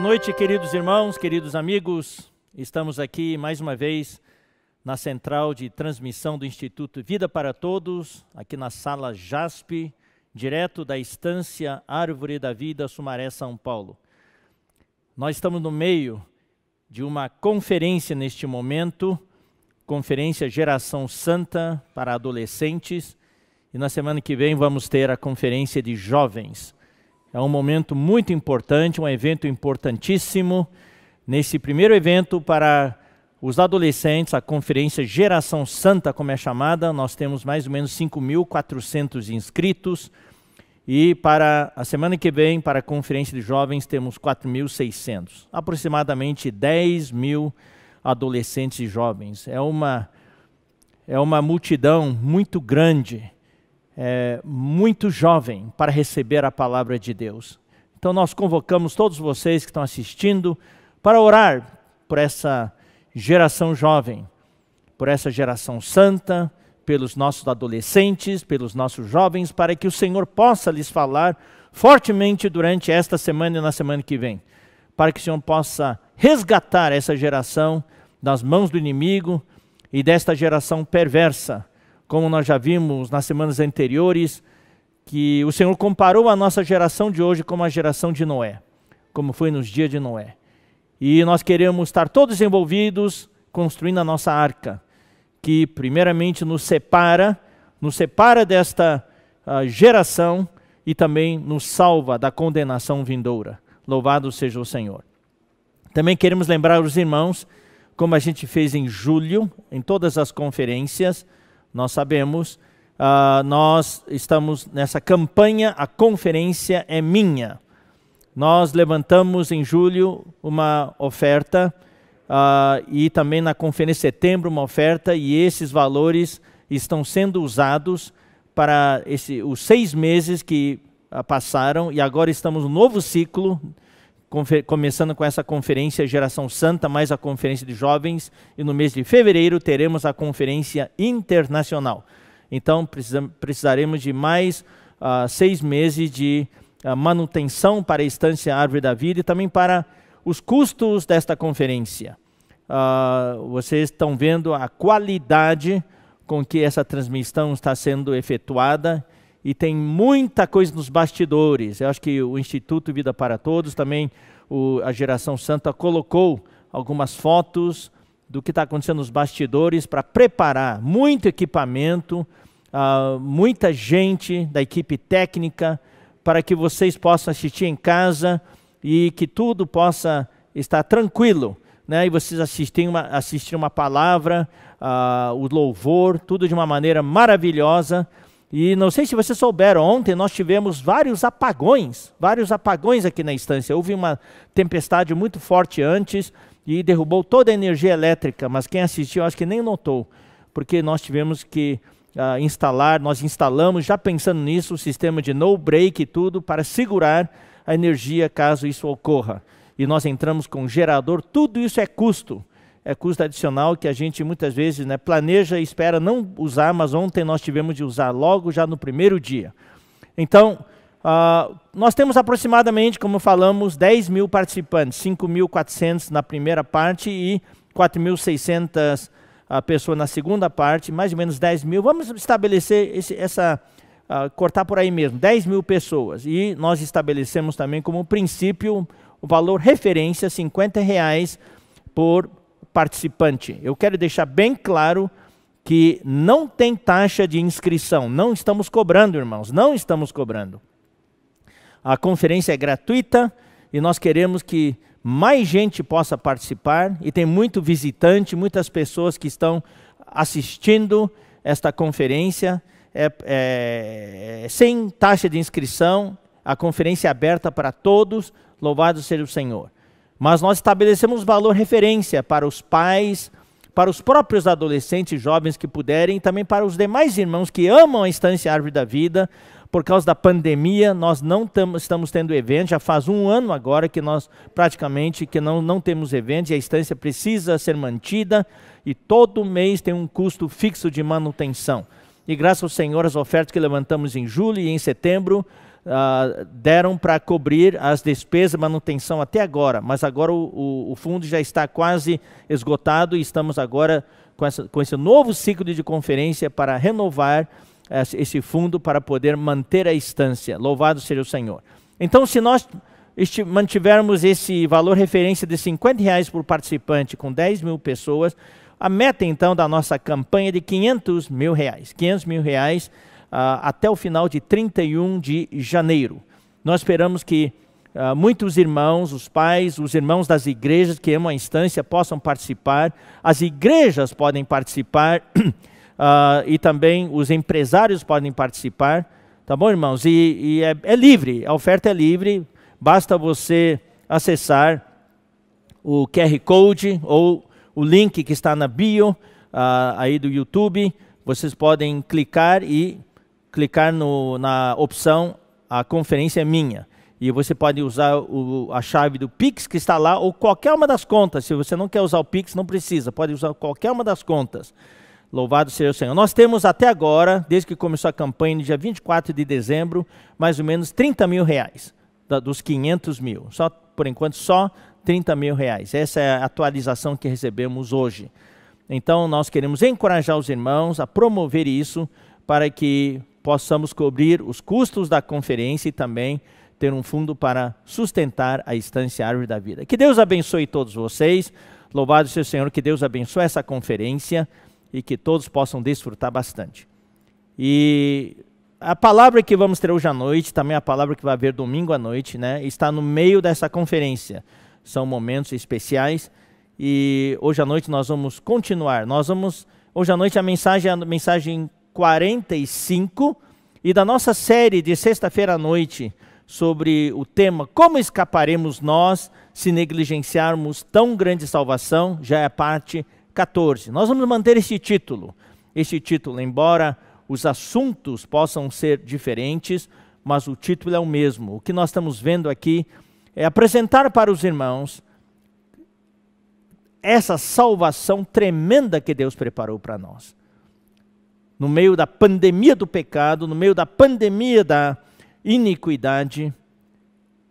Boa noite, queridos irmãos, queridos amigos. Estamos aqui mais uma vez na central de transmissão do Instituto Vida para Todos, aqui na sala JASP, direto da estância Árvore da Vida, Sumaré, São Paulo. Nós estamos no meio de uma conferência neste momento, conferência Geração Santa para adolescentes, e na semana que vem vamos ter a conferência de jovens. É um momento muito importante, um evento importantíssimo. Nesse primeiro evento para os adolescentes, a conferência Geração Santa, como é chamada, nós temos mais ou menos 5.400 inscritos. E para a semana que vem, para a conferência de jovens, temos 4.600. Aproximadamente 10 mil adolescentes e jovens. É uma, é uma multidão muito grande é, muito jovem para receber a palavra de Deus. Então nós convocamos todos vocês que estão assistindo para orar por essa geração jovem, por essa geração santa, pelos nossos adolescentes, pelos nossos jovens, para que o Senhor possa lhes falar fortemente durante esta semana e na semana que vem, para que o Senhor possa resgatar essa geração das mãos do inimigo e desta geração perversa como nós já vimos nas semanas anteriores, que o Senhor comparou a nossa geração de hoje com a geração de Noé, como foi nos dias de Noé. E nós queremos estar todos envolvidos construindo a nossa arca, que primeiramente nos separa, nos separa desta ah, geração e também nos salva da condenação vindoura. Louvado seja o Senhor. Também queremos lembrar os irmãos, como a gente fez em julho, em todas as conferências, nós sabemos, uh, nós estamos nessa campanha A Conferência é Minha. Nós levantamos em julho uma oferta uh, e também na Conferência Setembro uma oferta, e esses valores estão sendo usados para esse, os seis meses que ah, passaram, e agora estamos no novo ciclo começando com essa conferência Geração Santa, mais a conferência de jovens, e no mês de fevereiro teremos a conferência internacional. Então precisaremos de mais uh, seis meses de uh, manutenção para a estância Árvore da Vida e também para os custos desta conferência. Uh, vocês estão vendo a qualidade com que essa transmissão está sendo efetuada e tem muita coisa nos bastidores. Eu acho que o Instituto Vida para Todos também, o, a Geração Santa, colocou algumas fotos do que está acontecendo nos bastidores para preparar muito equipamento, uh, muita gente da equipe técnica, para que vocês possam assistir em casa e que tudo possa estar tranquilo. Né? E vocês assistirem uma, uma palavra, uh, o louvor, tudo de uma maneira maravilhosa e não sei se vocês souberam, ontem nós tivemos vários apagões, vários apagões aqui na instância. Houve uma tempestade muito forte antes e derrubou toda a energia elétrica, mas quem assistiu acho que nem notou, porque nós tivemos que uh, instalar, nós instalamos, já pensando nisso, o sistema de no break e tudo para segurar a energia caso isso ocorra. E nós entramos com gerador, tudo isso é custo é, custo adicional que a gente muitas vezes né, planeja e espera não usar, mas ontem nós tivemos de usar logo já no primeiro dia. Então, uh, nós temos aproximadamente, como falamos, 10 mil participantes, 5.400 na primeira parte e 4.600 uh, ah, pessoas na segunda parte, mais ou menos 10 mil. Vamos estabelecer esse, essa, uh, cortar por aí mesmo, 10 mil pessoas. E nós estabelecemos também como princípio o valor referência, 50 reais por participante. Eu quero deixar bem claro que não tem taxa de inscrição. Não estamos cobrando, irmãos, não estamos cobrando. A conferência é gratuita e nós queremos que mais gente possa participar e tem muito visitante, muitas pessoas que estão assistindo esta conferência é, é, é sem taxa de inscrição, a conferência é aberta para todos. Louvado seja o Senhor mas nós estabelecemos valor referência para os pais, para os próprios adolescentes e jovens que puderem, e também para os demais irmãos que amam a instância Árvore da Vida. Por causa da pandemia, nós não tamo, estamos tendo evento. Já faz um ano agora que nós praticamente que não, não temos evento e a instância precisa ser mantida e todo mês tem um custo fixo de manutenção. E graças ao Senhor, as ofertas que levantamos em julho e em setembro uh, deram para cobrir as despesas de manutenção até agora, mas agora o, o, o, fundo já está quase esgotado e estamos agora com, essa, com esse novo ciclo de conferência para renovar esse fundo para poder manter a instância. Louvado seja o Senhor. Então, se nós mantivermos esse valor referência de 50 reais por participante com 10 mil pessoas, a meta então da nossa campanha é de 500 mil reais. 500 mil reais ah, até o final de 31 de janeiro. Nós esperamos que Uh, muitos irmãos, os pais, os irmãos das igrejas que amam a instância possam participar, as igrejas podem participar uh, e também os empresários podem participar, tá bom, irmãos? E, e é, é, livre, a oferta é livre, basta você acessar o QR Code ou o link que está na bio uh, aí do YouTube, vocês podem clicar e clicar no, na opção a conferência é minha. E você pode usar o, a chave do Pix que está lá ou qualquer uma das contas. Se você não quer usar o Pix, não precisa. Pode usar qualquer uma das contas. Louvado seja o Senhor. Nós temos até agora, desde que começou a campanha, no dia 24 de dezembro, mais ou menos 30 mil reais da, dos 500 mil. Só, por enquanto, só 30 mil reais. Essa é a atualização que recebemos hoje. Então, nós queremos encorajar os irmãos a promover isso para que possamos cobrir os custos da conferência e também ter um fundo para sustentar a estância Árvore da Vida. Que Deus abençoe todos vocês. Louvado seja o Senhor, que Deus abençoe essa conferência e que todos possam desfrutar bastante. E a palavra que vamos ter hoje à noite, também a palavra que vai haver domingo à noite, né, está no meio dessa conferência. São momentos especiais e hoje à noite nós vamos continuar. Nós vamos hoje à noite a mensagem, a mensagem 45 e da nossa série de sexta-feira à noite sobre o tema Como escaparemos nós se negligenciarmos tão grande salvação, já é a parte 14. Nós vamos manter este título. Este título, embora os assuntos possam ser diferentes, mas o título é o mesmo. O que nós estamos vendo aqui é apresentar para os irmãos essa salvação tremenda que Deus preparou para nós no meio da pandemia do pecado, no meio da pandemia da iniquidade,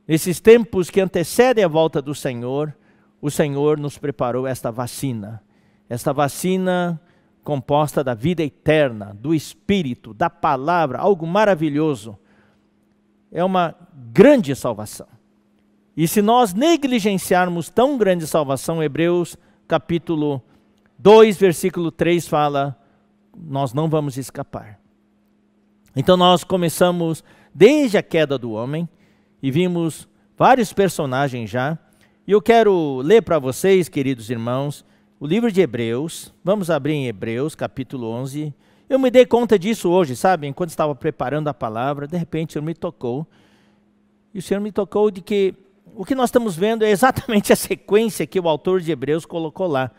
nesses tempos que antecedem a volta do Senhor, o Senhor nos preparou esta vacina. Esta vacina composta da vida eterna, do Espírito, da palavra, algo maravilhoso. É uma grande salvação. E se nós negligenciarmos tão grande salvação, Hebreus capítulo 2, versículo 3 fala: nós não vamos escapar. Então nós começamos desde a queda do homem e vimos vários personagens já. E eu quero ler para vocês, queridos irmãos, o livro de Hebreus. Vamos abrir em Hebreus, capítulo 11. Eu me dei conta disso hoje, sabe? Enquanto estava preparando a palavra, de repente o Senhor me tocou. E o Senhor me tocou de que o que nós estamos vendo é exatamente a sequência que o autor de Hebreus colocou lá.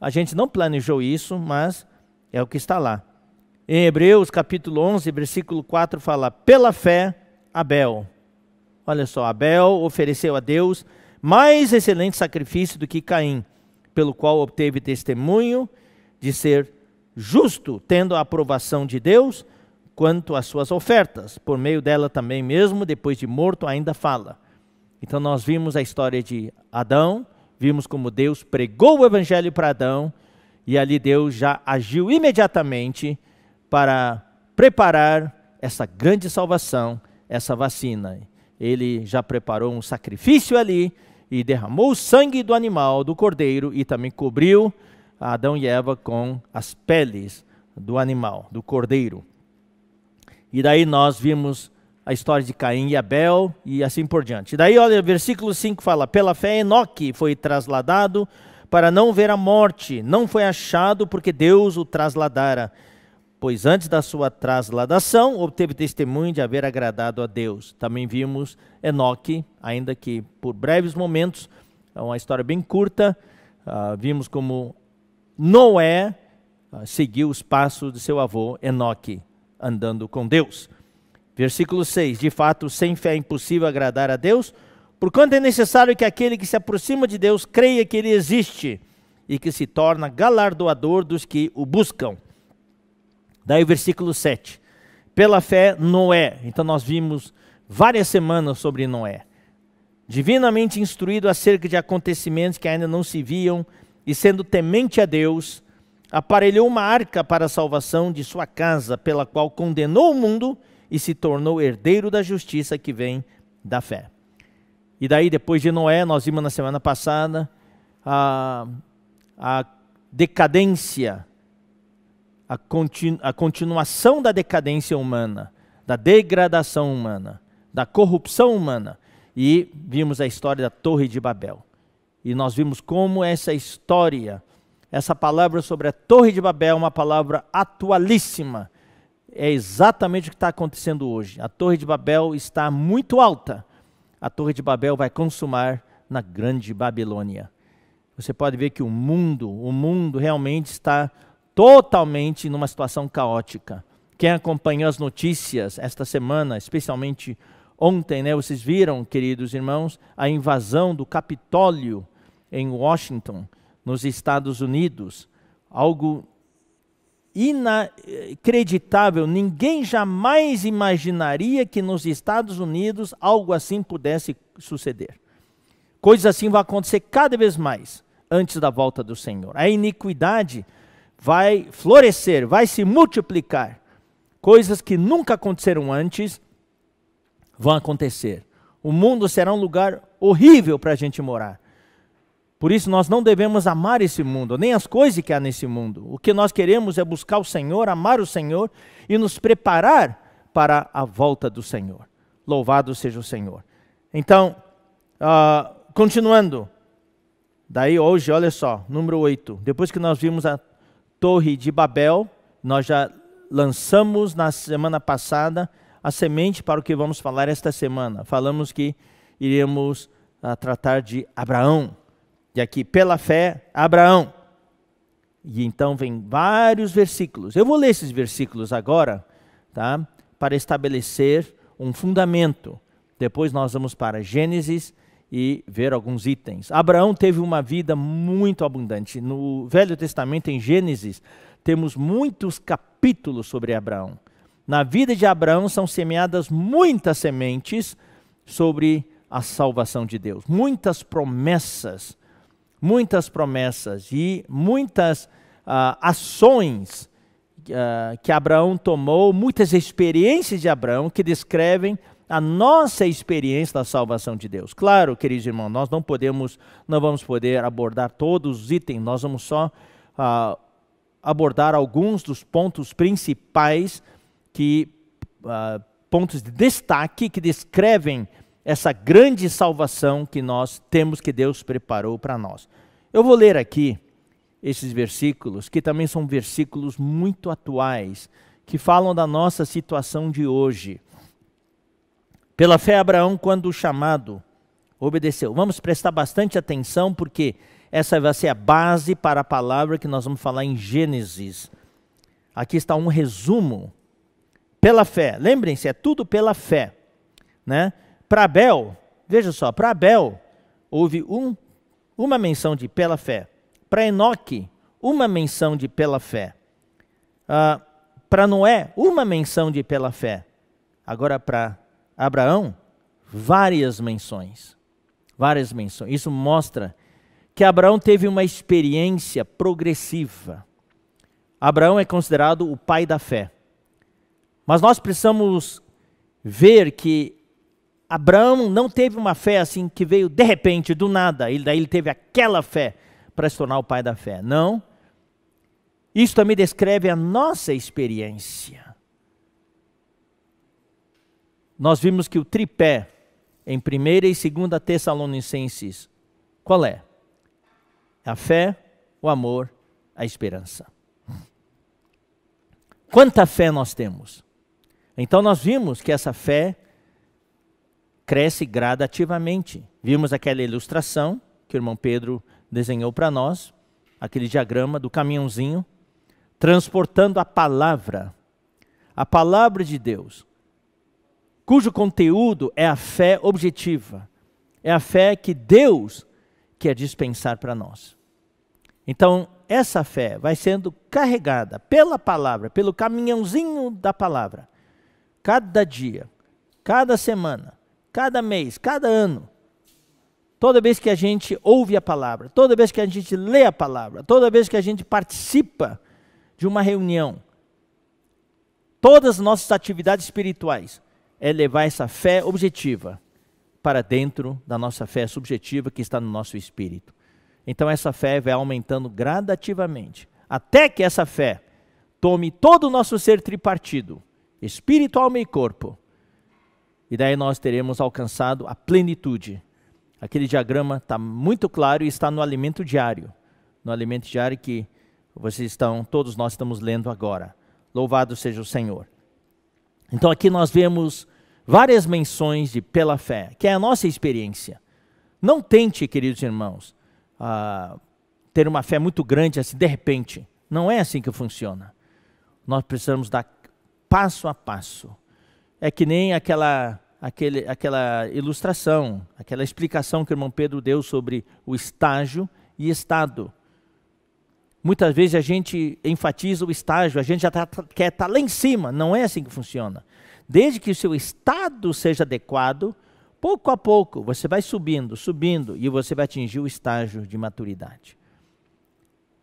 A gente não planejou isso, mas é o que está lá. Em Hebreus capítulo 11, versículo 4 fala: "Pela fé Abel". Olha só, Abel ofereceu a Deus mais excelente sacrifício do que Caim, pelo qual obteve testemunho de ser justo, tendo a aprovação de Deus quanto às suas ofertas. Por meio dela também mesmo, depois de morto, ainda fala. Então nós vimos a história de Adão, vimos como Deus pregou o evangelho para Adão e ali Deus já agiu imediatamente para preparar essa grande salvação, essa vacina. Ele já preparou um sacrifício ali e derramou o sangue do animal, do cordeiro, e também cobriu Adão e Eva com as peles do animal, do cordeiro. E daí nós vimos a história de Caim e Abel e assim por diante. E daí, olha, versículo 5 fala: Pela fé, Enoque foi trasladado para não ver a morte. Não foi achado porque Deus o trasladara. Pois antes da sua trasladação, obteve testemunho de haver agradado a Deus. Também vimos Enoque, ainda que por breves momentos, é uma história bem curta. Ah, vimos como Noé ah, seguiu os passos de seu avô Enoque, andando com Deus. Versículo 6: De fato, sem fé é impossível agradar a Deus Porquanto é necessário que aquele que se aproxima de Deus creia que ele existe e que se torna galardoador dos que o buscam. Daí o versículo 7. Pela fé, Noé. Então nós vimos várias semanas sobre Noé. Divinamente instruído acerca de acontecimentos que ainda não se viam e sendo temente a Deus, aparelhou uma arca para a salvação de sua casa, pela qual condenou o mundo e se tornou herdeiro da justiça que vem da fé. E daí, depois de Noé, nós vimos na semana passada a, a decadência, a, continu, a continuação da decadência humana, da degradação humana, da corrupção humana. E vimos a história da Torre de Babel. E nós vimos como essa história, essa palavra sobre a Torre de Babel é uma palavra atualíssima. É exatamente o que está acontecendo hoje. A Torre de Babel está muito alta a Torre de Babel vai consumar na grande Babilônia. Você pode ver que o mundo, o mundo realmente está totalmente numa situação caótica. Quem acompanhou as notícias esta semana, especialmente ontem, né, vocês viram, queridos irmãos, a invasão do Capitólio em Washington, nos Estados Unidos, algo inacreditável. Ninguém jamais imaginaria que nos Estados Unidos algo assim pudesse suceder. Coisas assim vão acontecer cada vez mais antes da volta do Senhor. A iniquidade vai florescer, vai se multiplicar. Coisas que nunca aconteceram antes vão acontecer. O mundo será um lugar horrível para a gente morar. Por isso nós não devemos amar esse mundo, nem as coisas que há nesse mundo. O que nós queremos é buscar o Senhor, amar o Senhor e nos preparar para a volta do Senhor. Louvado seja o Senhor. Então, uh, continuando. Daí hoje, olha só, número 8. Depois que nós vimos a Torre de Babel, nós já lançamos na semana passada a semente para o que vamos falar esta semana. Falamos que iremos uh, tratar de Abraão. E aqui, pela fé, Abraão. E então vem vários versículos. Eu vou ler esses versículos agora, tá? Para estabelecer um fundamento. Depois nós vamos para Gênesis e ver alguns itens. Abraão teve uma vida muito abundante. No Velho Testamento, em Gênesis, temos muitos capítulos sobre Abraão. Na vida de Abraão são semeadas muitas sementes sobre a salvação de Deus, muitas promessas muitas promessas e muitas ah, ações ah, que Abraão tomou, muitas experiências de Abraão que descrevem a nossa experiência da salvação de Deus. Claro, queridos irmãos, nós não podemos, não vamos poder abordar todos os itens, nós vamos só ah, abordar alguns dos pontos principais que pontos de destaque que descrevem essa grande salvação que nós temos, que Deus preparou para nós. Eu vou ler aqui esses versículos, que também são versículos muito atuais, que falam da nossa situação de hoje. Pela fé, Abraão, quando chamado, obedeceu. Vamos prestar bastante atenção, porque essa vai ser a base para a palavra que nós vamos falar em Gênesis. Aqui está um resumo. Pela fé, lembrem-se, é tudo pela fé. Né? Para Abel, veja só, para Abel houve um, uma menção de pela fé. Para Enoque, uma menção de pela fé. Ah, para Noé, uma menção de pela fé. Agora, para Abraão, várias menções. Várias menções. Isso mostra que Abraão teve uma experiência progressiva. Abraão é considerado o pai da fé. Mas nós precisamos ver que Abraão não teve uma fé assim que veio de repente, do nada, daí ele teve aquela fé para se tornar o pai da fé. Não. Isso também descreve a nossa experiência. Nós vimos que o tripé em 1 e 2 Tessalonicenses, qual é? A fé, o amor, a esperança. Quanta fé nós temos? Então nós vimos que essa fé cresce gradativamente. Vimos aquela ilustração que o irmão Pedro desenhou para nós, aquele diagrama do caminhãozinho, transportando a palavra, a palavra de Deus, cujo conteúdo é a fé objetiva, é a fé que Deus quer dispensar para nós. Então, essa fé vai sendo carregada pela palavra, pelo caminhãozinho da palavra, cada dia, cada semana, cada mês, cada ano. Toda vez que a gente ouve a palavra, toda vez que a gente lê a palavra, toda vez que a gente participa de uma reunião, todas as nossas atividades espirituais é levar essa fé objetiva para dentro da nossa fé subjetiva que está no nosso espírito. Então essa fé vai aumentando gradativamente, até que essa fé tome todo o nosso ser tripartido, espírito, alma e corpo, e daí nós teremos alcançado a plenitude. Aquele diagrama está muito claro e está no alimento diário, no alimento diário que vocês estão, todos nós estamos lendo agora. Louvado seja o Senhor. Então aqui nós vemos várias menções de pela fé, que é a nossa experiência. Não tente, queridos irmãos, uh, ter uma fé muito grande assim de repente. Não é assim que funciona. Nós precisamos dar passo a passo é que nem aquela, aquele, aquela ilustração, aquela explicação que o irmão Pedro deu sobre o estágio e estado. Muitas vezes a gente enfatiza o estágio, a gente já tá, tá quer estar tá lá em cima, não é assim que funciona. Desde que o seu estado seja adequado, pouco a pouco você vai subindo, subindo, e você vai atingir o estágio de maturidade.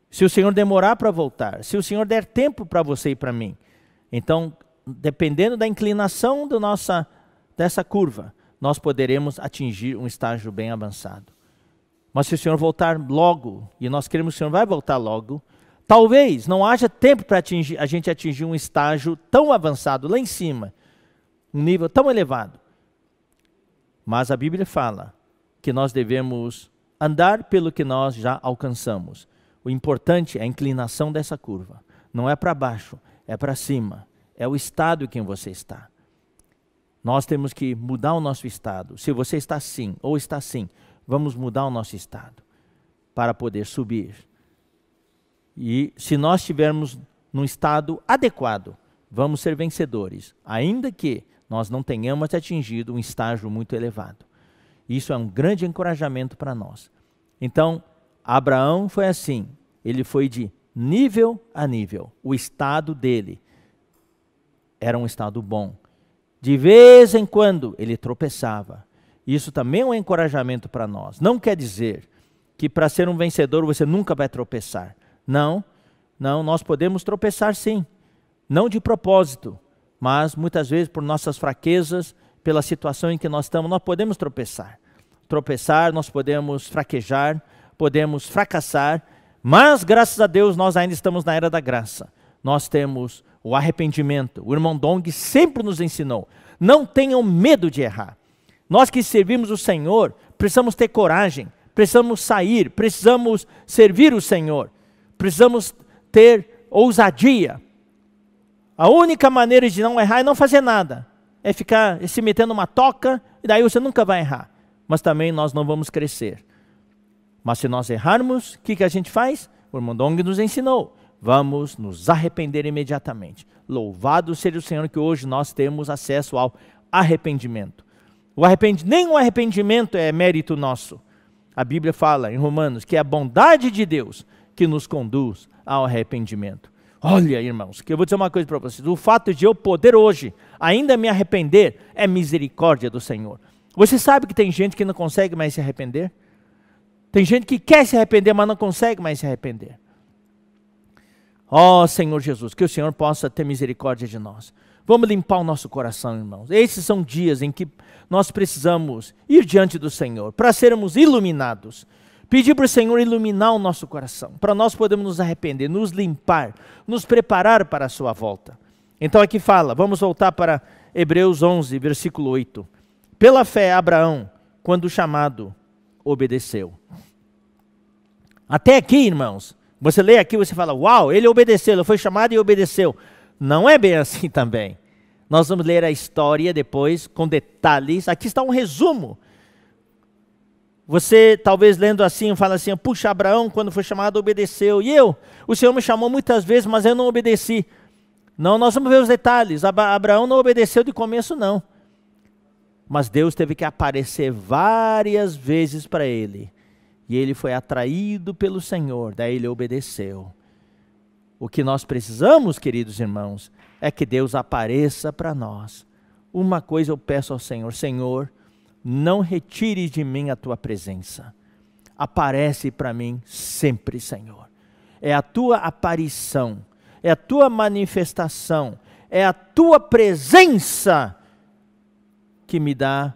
Se o Senhor demorar para voltar, se o Senhor der tempo para você e para mim, então dependendo da inclinação do nossa, dessa curva, nós poderemos atingir um estágio bem avançado. Mas se o Senhor voltar logo, e nós queremos que o Senhor vai voltar logo, talvez não haja tempo para a gente atingir um estágio tão avançado lá em cima, um nível tão elevado. Mas a Bíblia fala que nós devemos andar pelo que nós já alcançamos. O importante é a inclinação dessa curva. Não é para baixo, é para cima é o estado em que você está. Nós temos que mudar o nosso estado. Se você está assim ou está assim, vamos mudar o nosso estado para poder subir. E se nós estivermos num estado adequado, vamos ser vencedores, ainda que nós não tenhamos atingido um estágio muito elevado. Isso é um grande encorajamento para nós. Então, Abraão foi assim, ele foi de nível a nível. O estado dele era um estado bom. De vez em quando ele tropeçava. Isso também é um encorajamento para nós. Não quer dizer que para ser um vencedor você nunca vai tropeçar. Não, não, nós podemos tropeçar sim. Não de propósito, mas muitas vezes por nossas fraquezas, pela situação em que nós estamos, nós podemos tropeçar. Tropeçar, nós podemos fraquejar, podemos fracassar, mas graças a Deus nós ainda estamos na era da graça. Nós temos o arrependimento. O irmão Dong sempre nos ensinou: não tenham medo de errar. Nós que servimos o Senhor, precisamos ter coragem, precisamos sair, precisamos servir o Senhor, precisamos ter ousadia. A única maneira de não errar é não fazer nada, é ficar se metendo uma toca e daí você nunca vai errar, mas também nós não vamos crescer. Mas se nós errarmos, o que, que a gente faz? O irmão Dong nos ensinou vamos nos arrepender imediatamente. Louvado seja o Senhor que hoje nós temos acesso ao arrependimento. O arrepend... Nem o arrependimento é mérito nosso. A Bíblia fala em Romanos que é a bondade de Deus que nos conduz ao arrependimento. Olha, irmãos, que eu vou dizer uma coisa para vocês. O fato de eu poder hoje ainda me arrepender é misericórdia do Senhor. Você sabe que tem gente que não consegue mais se arrepender? Tem gente que quer se arrepender, mas não consegue mais se arrepender. Ó oh, Senhor Jesus, que o Senhor possa ter misericórdia de nós. Vamos limpar o nosso coração, irmãos. Esses são dias em que nós precisamos ir diante do Senhor para sermos iluminados. Pedir para o Senhor iluminar o nosso coração, para nós podermos nos arrepender, nos limpar, nos preparar para a sua volta. Então aqui fala, vamos voltar para Hebreus 11, versículo 8. Pela fé, Abraão, quando chamado, obedeceu. Até aqui, irmãos, você lê aqui, você fala, uau, ele obedeceu, ele foi chamado e obedeceu. Não é bem assim também. Nós vamos ler a história depois, com detalhes. Aqui está um resumo. Você, talvez lendo assim, fala assim: puxa, Abraão, quando foi chamado, obedeceu. E eu? O Senhor me chamou muitas vezes, mas eu não obedeci. Não, nós vamos ver os detalhes. Abraão não obedeceu de começo, não. Mas Deus teve que aparecer várias vezes para ele e ele foi atraído pelo Senhor, daí ele obedeceu. O que nós precisamos, queridos irmãos, é que Deus apareça para nós. Uma coisa eu peço ao Senhor: Senhor, não retire de mim a tua presença. Aparece para mim sempre, Senhor. É a tua aparição, é a tua manifestação, é a tua presença que me dá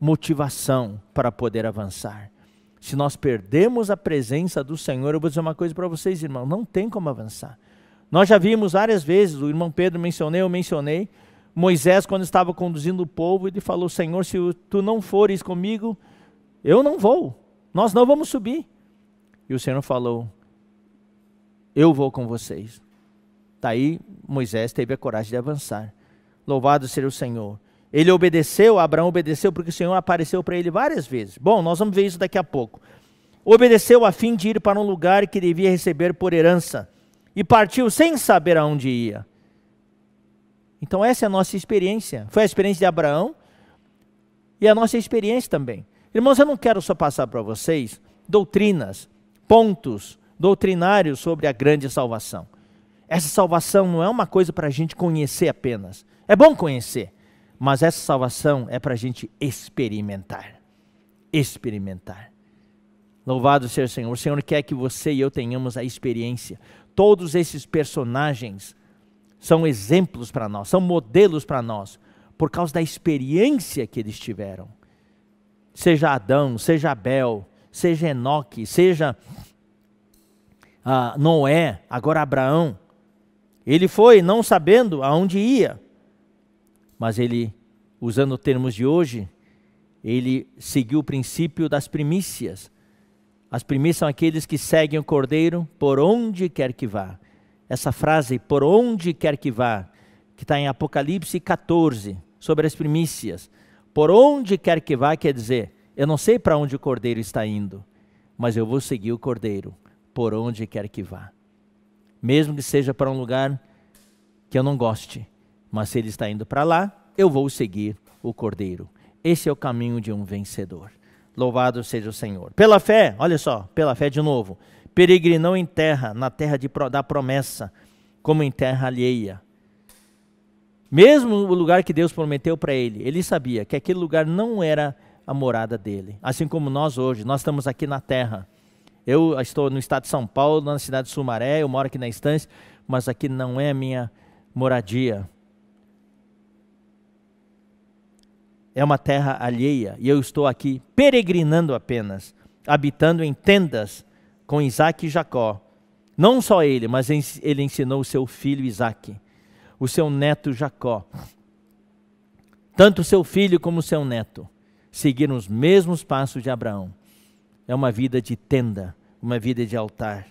motivação para poder avançar. Se nós perdemos a presença do Senhor, eu vou dizer uma coisa para vocês, irmão, não tem como avançar. Nós já vimos várias vezes, o irmão Pedro mencionei, eu mencionei, Moisés quando estava conduzindo o povo, ele falou: "Senhor, se tu não fores comigo, eu não vou. Nós não vamos subir". E o Senhor falou: "Eu vou com vocês". Daí Moisés teve a coragem de avançar. Louvado seja o Senhor. Ele obedeceu, Abraão obedeceu, porque o Senhor apareceu para ele várias vezes. Bom, nós vamos ver isso daqui a pouco. Obedeceu a fim de ir para um lugar que devia receber por herança. E partiu sem saber aonde ia. Então, essa é a nossa experiência. Foi a experiência de Abraão e a nossa experiência também. Irmãos, eu não quero só passar para vocês doutrinas, pontos doutrinários sobre a grande salvação. Essa salvação não é uma coisa para a gente conhecer apenas. É bom conhecer mas essa salvação é para a gente experimentar. Experimentar. Louvado seja o Senhor. O Senhor quer que você e eu tenhamos a experiência. Todos esses personagens são exemplos para nós, são modelos para nós, por causa da experiência que eles tiveram. Seja Adão, seja Abel, seja Enoque, seja ah, Noé, agora Abraão. Ele foi não sabendo aonde ia, mas ele, usando termos de hoje, ele seguiu o princípio das primícias. As primícias são aqueles que seguem o cordeiro por onde quer que vá. Essa frase, por onde quer que vá, que está em Apocalipse 14, sobre as primícias. Por onde quer que vá, quer dizer, eu não sei para onde o cordeiro está indo, mas eu vou seguir o cordeiro por onde quer que vá. Mesmo que seja para um lugar que eu não goste, mas se ele está indo para lá, eu vou seguir o Cordeiro. Esse é o caminho de um vencedor. Louvado seja o Senhor. Pela fé, olha só, pela fé de novo, peregrinou em terra, na terra de, da promessa, como em terra alheia. Mesmo o lugar que Deus prometeu para ele, ele sabia que aquele lugar não era a morada dele. Assim como nós hoje, nós estamos aqui na terra. Eu estou no estado de São Paulo, na cidade de Sumaré, eu moro aqui na Estância, mas aqui não é a minha moradia. é uma terra alheia e eu estou aqui peregrinando apenas, habitando em tendas com Isaac e Jacó. Não só ele, mas ele ensinou o seu filho Isaac, o seu neto Jacó. Tanto seu filho como seu neto seguiram os mesmos passos de Abraão. É uma vida de tenda, uma vida de altar.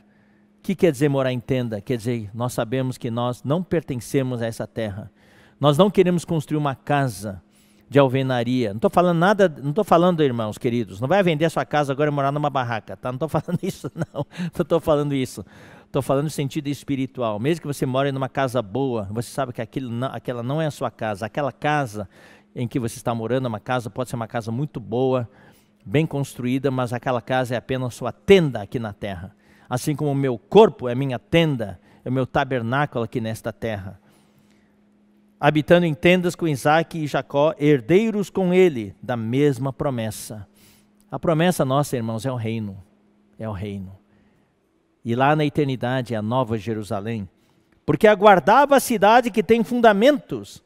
O que quer dizer morar em tenda? Quer dizer, nós sabemos que nós não pertencemos a essa terra. Nós não queremos construir uma casa de alvenaria. Não estou falando nada, não estou falando, irmãos queridos, não vai vender a sua casa agora e morar numa barraca, tá? Não estou falando isso, não. Não estou falando isso. Estou falando no sentido espiritual. Mesmo que você more numa casa boa, você sabe que aquilo não, aquela não é a sua casa. Aquela casa em que você está morando, é uma casa, pode ser uma casa muito boa, bem construída, mas aquela casa é apenas sua tenda aqui na terra. Assim como o meu corpo é minha tenda, é o meu tabernáculo aqui nesta terra habitando em tendas com Isaac e Jacó, herdeiros com ele da mesma promessa. A promessa nossa, irmãos, é o reino. É o reino. E lá na eternidade é a nova Jerusalém. Porque aguardava a cidade que tem fundamentos.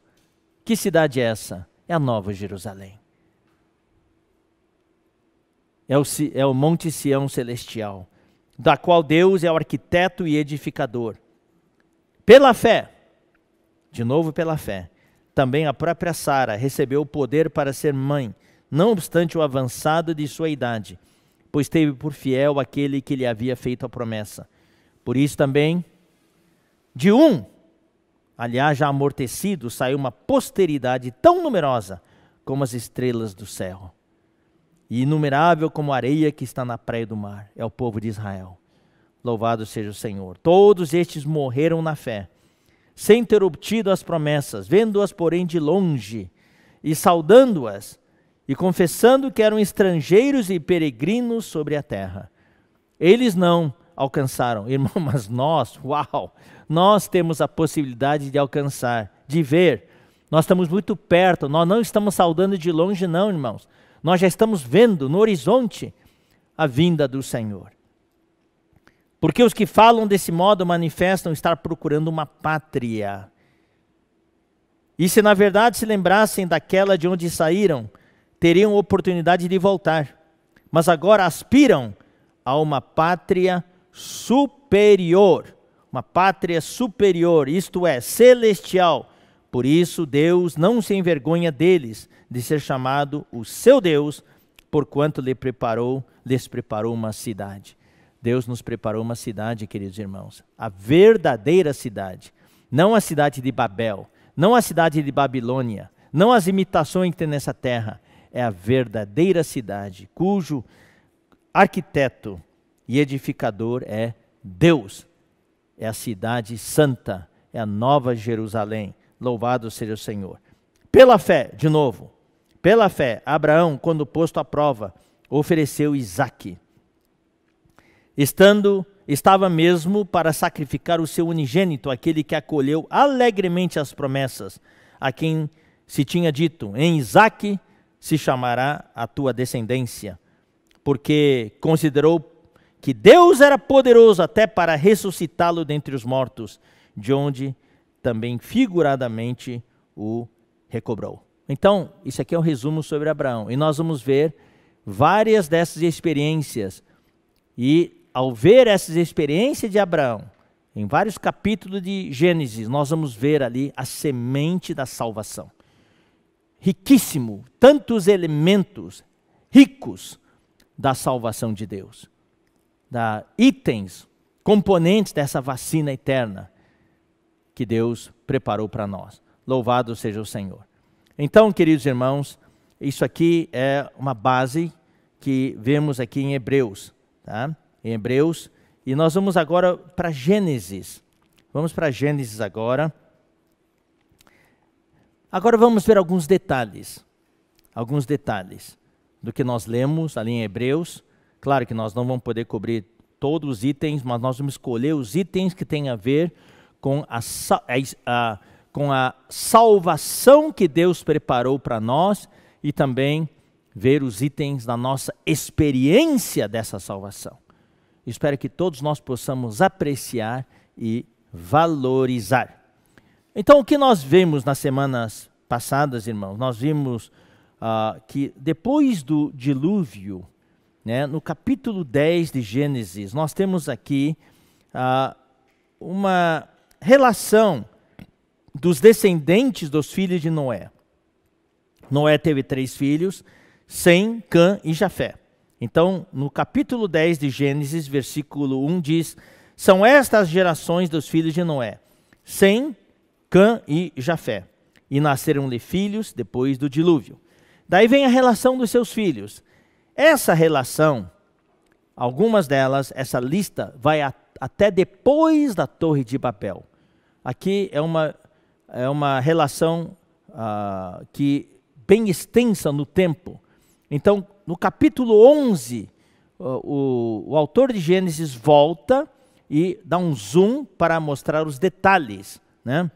Que cidade é essa? É a nova Jerusalém. É o, é o Monte Sião Celestial, da qual Deus é o arquiteto e edificador. Pela fé, de novo pela fé. Também a própria Sara recebeu o poder para ser mãe, não obstante o avançado de sua idade, pois teve por fiel aquele que lhe havia feito a promessa. Por isso também, de um, aliás já amortecido, saiu uma posteridade tão numerosa como as estrelas do céu, e inumerável como a areia que está na praia do mar, é o povo de Israel. Louvado seja o Senhor. Todos estes morreram na fé sem ter obtido as promessas, vendo-as, porém, de longe, e saudando-as, e confessando que eram estrangeiros e peregrinos sobre a terra. Eles não alcançaram, irmão, mas nós, uau, nós temos a possibilidade de alcançar, de ver. Nós estamos muito perto, nós não estamos saudando de longe, não, irmãos. Nós já estamos vendo no horizonte a vinda do Senhor. Porque os que falam desse modo manifestam estar procurando uma pátria. E se na verdade se lembrassem daquela de onde saíram, teriam oportunidade de voltar. Mas agora aspiram a uma pátria superior. Uma pátria superior, isto é, celestial. Por isso, Deus não se envergonha deles de ser chamado o seu Deus, porquanto lhe preparou, lhes preparou uma cidade. Deus nos preparou uma cidade, queridos irmãos, a verdadeira cidade, não a cidade de Babel, não a cidade de Babilônia, não as imitações que tem nessa terra, é a verdadeira cidade, cujo arquiteto e edificador é Deus. É a cidade santa, é a nova Jerusalém. Louvado seja o Senhor. Pela fé, de novo, pela fé, Abraão, quando posto à prova, ofereceu Isaque estando estava mesmo para sacrificar o seu unigênito, aquele que acolheu alegremente as promessas, a quem se tinha dito: Em Isaque se chamará a tua descendência, porque considerou que Deus era poderoso até para ressuscitá-lo dentre os mortos, de onde também figuradamente o recobrou. Então, isso aqui é um resumo sobre Abraão, e nós vamos ver várias dessas experiências e ao ver essas experiências de Abraão, em vários capítulos de Gênesis, nós vamos ver ali a semente da salvação. Riquíssimo, tantos elementos ricos da salvação de Deus, da itens, componentes dessa vacina eterna que Deus preparou para nós. Louvado seja o Senhor. Então, queridos irmãos, isso aqui é uma base que vemos aqui em Hebreus, tá? em Hebreus. E nós vamos agora para Gênesis. Vamos para Gênesis agora. Agora vamos ver alguns detalhes. Alguns detalhes do que nós lemos ali em Hebreus. Claro que nós não vamos poder cobrir todos os itens, mas nós vamos escolher os itens que têm a ver com a, a, com a salvação que Deus preparou para nós e também ver os itens da nossa experiência dessa salvação espero que todos nós possamos apreciar e valorizar. Então, o que nós vemos nas semanas passadas, irmãos? Nós vimos uh, que depois do dilúvio, né, no capítulo 10 de Gênesis, nós temos aqui uh, uma relação dos descendentes dos filhos de Noé. Noé teve três filhos, Sem, Cã e Jafé. Então, no capítulo 10 de Gênesis, versículo 1 diz: São estas gerações dos filhos de Noé: Sem, Cã e Jafé. E nasceram-lhe filhos depois do dilúvio. Daí vem a relação dos seus filhos. Essa relação, algumas delas, essa lista, vai a, até depois da Torre de Babel. Aqui é uma, é uma relação ah, que bem extensa no tempo. Então, no capítulo 11, o, o autor de Gênesis volta e dá um zoom para mostrar os detalhes. Né?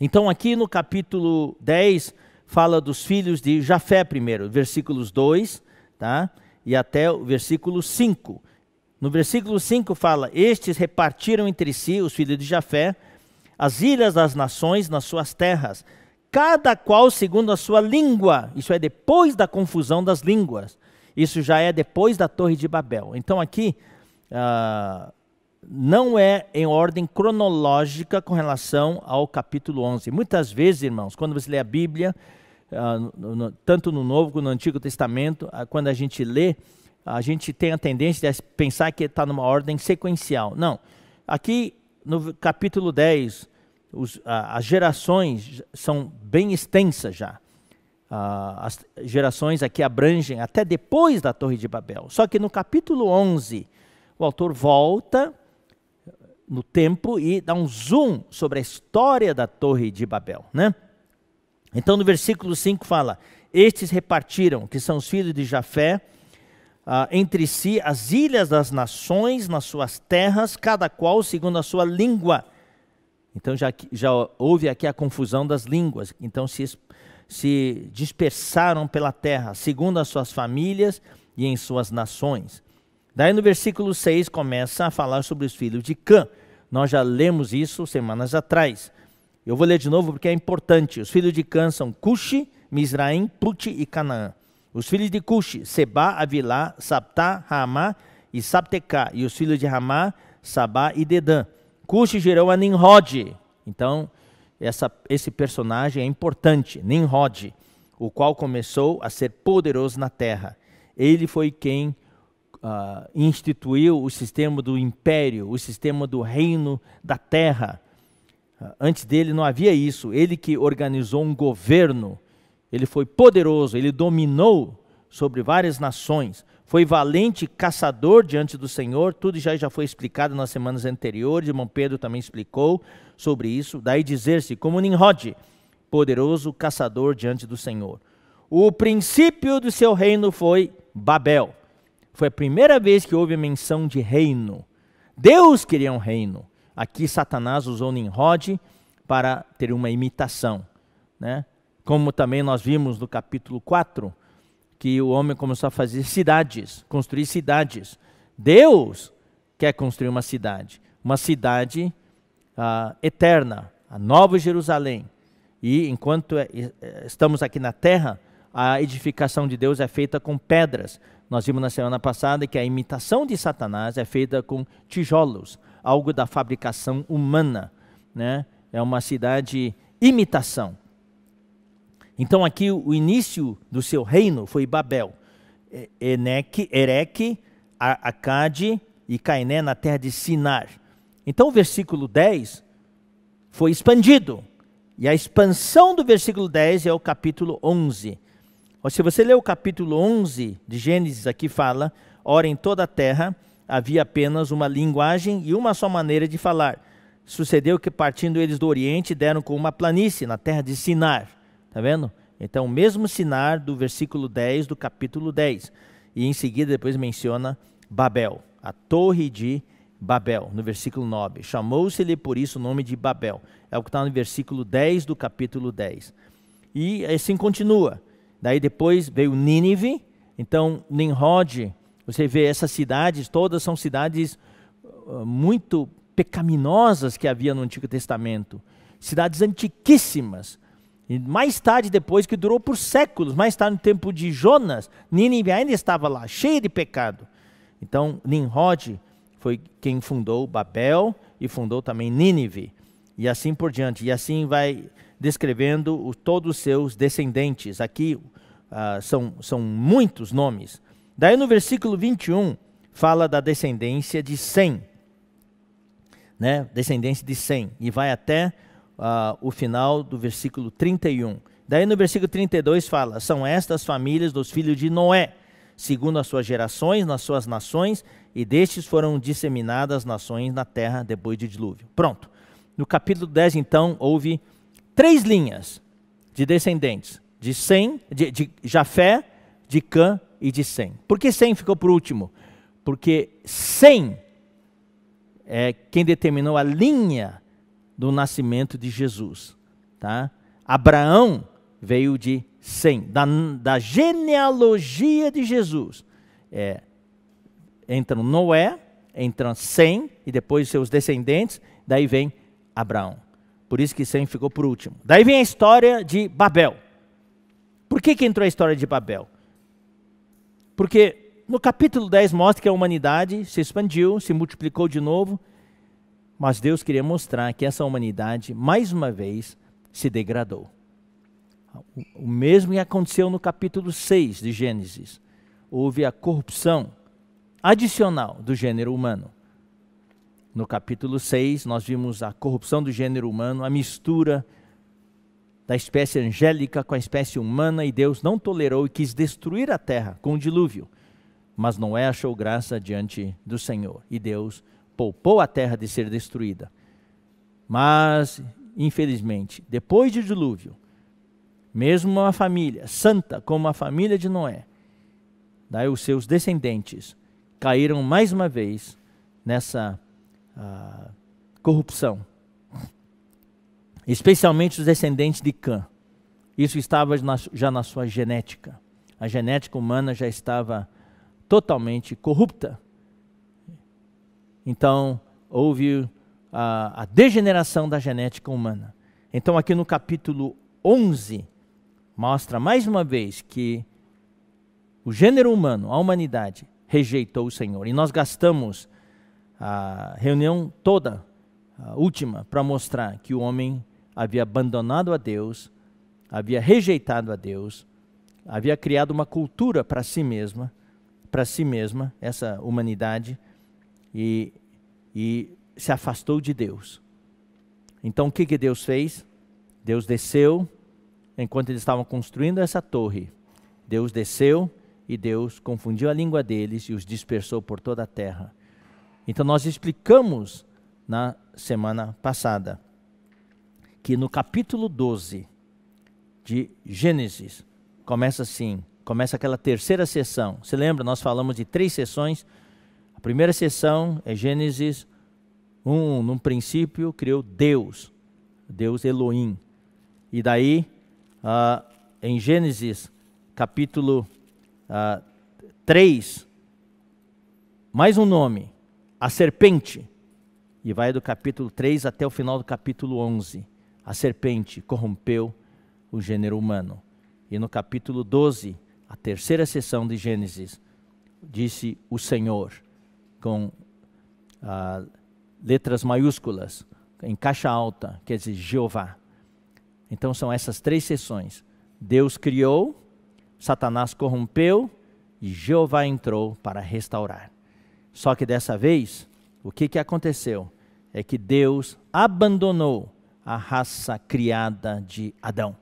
Então, aqui no capítulo 10, fala dos filhos de Jafé primeiro, versículos 2 tá? e até o versículo 5. No versículo 5 fala: Estes repartiram entre si, os filhos de Jafé, as ilhas das nações nas suas terras, cada qual segundo a sua língua. Isso é depois da confusão das línguas. Isso já é depois da Torre de Babel. Então aqui uh, não é em ordem cronológica com relação ao capítulo 11. Muitas vezes, irmãos, quando você lê a Bíblia, uh, no, no, tanto no Novo quanto no Antigo Testamento, uh, quando a gente lê, a gente tem a tendência de pensar que está numa ordem sequencial. Não. Aqui no capítulo 10, os, as gerações são bem extensas já. Uh, as gerações aqui abrangem até depois da Torre de Babel. Só que no capítulo 11, o autor volta no tempo e dá um zoom sobre a história da Torre de Babel. Né? Então, no versículo 5 fala: Estes repartiram, que são os filhos de Jafé, uh, entre si as ilhas das nações, nas suas terras, cada qual segundo a sua língua então já, já houve aqui a confusão das línguas. Então se, se dispersaram pela terra, segundo as suas famílias e em suas nações. Daí no versículo 6 começa a falar sobre os filhos de Cã. Nós já lemos isso semanas atrás. Eu vou ler de novo porque é importante. Os filhos de Cã são Cuxi, Misraim, Puti e Canaã. Os filhos de Cuxi, Seba, Avilá, Saptá, Ramá e Sabteca E os filhos de Ramá, Sabá e Dedã. Cush gerou a Nimrod. Então, essa, esse personagem é importante, Nimrod, o qual começou a ser poderoso na terra. Ele foi quem uh, instituiu o sistema do império, o sistema do reino da terra. antes dele não havia isso. Ele que organizou um governo. Ele foi poderoso, ele dominou sobre várias nações foi valente caçador diante do Senhor, tudo já, já foi explicado nas semanas anteriores, irmão Pedro também explicou sobre isso. Daí dizer-se, como Nimrod, poderoso caçador diante do Senhor. O princípio do seu reino foi Babel. Foi a primeira vez que houve a menção de reino. Deus queria um reino. Aqui Satanás usou Nimrod para ter uma imitação. Né? Como também nós vimos no capítulo 4, que o homem começou a fazer cidades, construir cidades. Deus quer construir uma cidade, uma cidade uh, eterna, a Nova Jerusalém. E enquanto é, é, estamos aqui na terra, a edificação de Deus é feita com pedras. Nós vimos na semana passada que a imitação de Satanás é feita com tijolos, algo da fabricação humana. Né? É uma cidade imitação. Então aqui o início do seu reino foi Babel, Eneque, Ereque, Acade e Cainé na terra de Sinar. Então o versículo 10 foi expandido. E a expansão do versículo 10 é o capítulo 11. Ou se você ler o capítulo 11 de Gênesis, aqui fala: Ora, em toda a terra havia apenas uma linguagem e uma só maneira de falar. Sucedeu que, partindo eles do Oriente, deram com uma planície na terra de Sinar. Tá vendo? Então, o mesmo sinar do versículo 10 do capítulo 10. E em seguida, depois menciona Babel, a torre de Babel, no versículo 9. Chamou-se-lhe por isso o nome de Babel. É o que está no versículo 10 do capítulo 10. E assim continua. Daí depois veio Nínive. Então, Nimrod, você vê essas cidades, todas são cidades ah, muito pecaminosas que havia no Antigo Testamento. Cidades antiquíssimas e mais tarde depois, que durou por séculos, mais tarde no tempo de Jonas, Nínive ainda estava lá, cheia de pecado. Então, Nimrod foi quem fundou Babel e fundou também Nínive. E assim por diante. E assim vai descrevendo o, todos os seus descendentes. Aqui uh, são, são muitos nomes. Daí no versículo 21, fala da descendência de Sem. Né? Descendência de Sem. E vai até o final do versículo 31. Daí no versículo 32 fala: São estas famílias dos filhos de Noé, segundo as suas gerações, nas suas nações, e destes foram disseminadas as nações na terra depois de dilúvio. Pronto. No capítulo 10, então, houve três linhas de descendentes: de Sem, de, de Jafé, de Cã e de Sem. Por que Sem ficou por último? Porque Sem é quem determinou a linha do nascimento de Jesus. Tá? Abraão veio de Sem, da, da genealogia de Jesus. É, entram Noé, entram Sem e depois seus descendentes, daí vem Abraão. Por isso que Sem ficou por último. Daí vem a história de Babel. Por que, que entrou a história de Babel? Porque no capítulo 10 mostra que a humanidade se expandiu, se multiplicou de novo, mas Deus queria mostrar que essa humanidade, mais uma vez, se degradou. O mesmo que aconteceu no capítulo 6 de Gênesis. Houve a corrupção adicional do gênero humano. No capítulo 6, nós vimos a corrupção do gênero humano, a mistura da espécie angélica com a espécie humana, e Deus não tolerou e quis destruir a terra com o dilúvio. Mas Noé achou graça diante do Senhor, e Deus poupou a terra de ser destruída. Mas, infelizmente, depois do dilúvio, mesmo uma família santa como a família de Noé, daí os seus descendentes caíram mais uma vez nessa ah, corrupção, especialmente os descendentes de Cã. Isso estava já na sua genética. A genética humana já estava totalmente corrupta então, houve a, a degeneração da genética humana. Então, aqui no capítulo 11, mostra mais uma vez que o gênero humano, a humanidade, rejeitou o Senhor. E nós gastamos a reunião toda, a última, para mostrar que o homem havia abandonado a Deus, havia rejeitado a Deus, havia criado uma cultura para si mesma, para si mesma, essa humanidade, e, e se afastou de Deus. Então o que, que Deus fez? Deus desceu, enquanto eles estavam construindo essa torre, Deus desceu e Deus confundiu a língua deles e os dispersou por toda a terra. Então nós explicamos na semana passada que no capítulo 12 de Gênesis começa assim, começa aquela terceira sessão. Se lembra, nós falamos de três sessões a primeira sessão é Gênesis 1. No princípio criou Deus, Deus Elohim. E daí, uh, em Gênesis capítulo uh, ah, 3, mais um nome, a serpente. E vai do capítulo 3 até o final do capítulo 11. A serpente corrompeu o gênero humano. E no capítulo 12, a terceira sessão de Gênesis, disse o Senhor com ah, letras maiúsculas, em caixa alta, quer dizer Jeová. Então são essas três sessões. Deus criou, Satanás corrompeu e Jeová entrou para restaurar. Só que dessa vez, o que, que aconteceu? É que Deus abandonou a raça criada de Adão.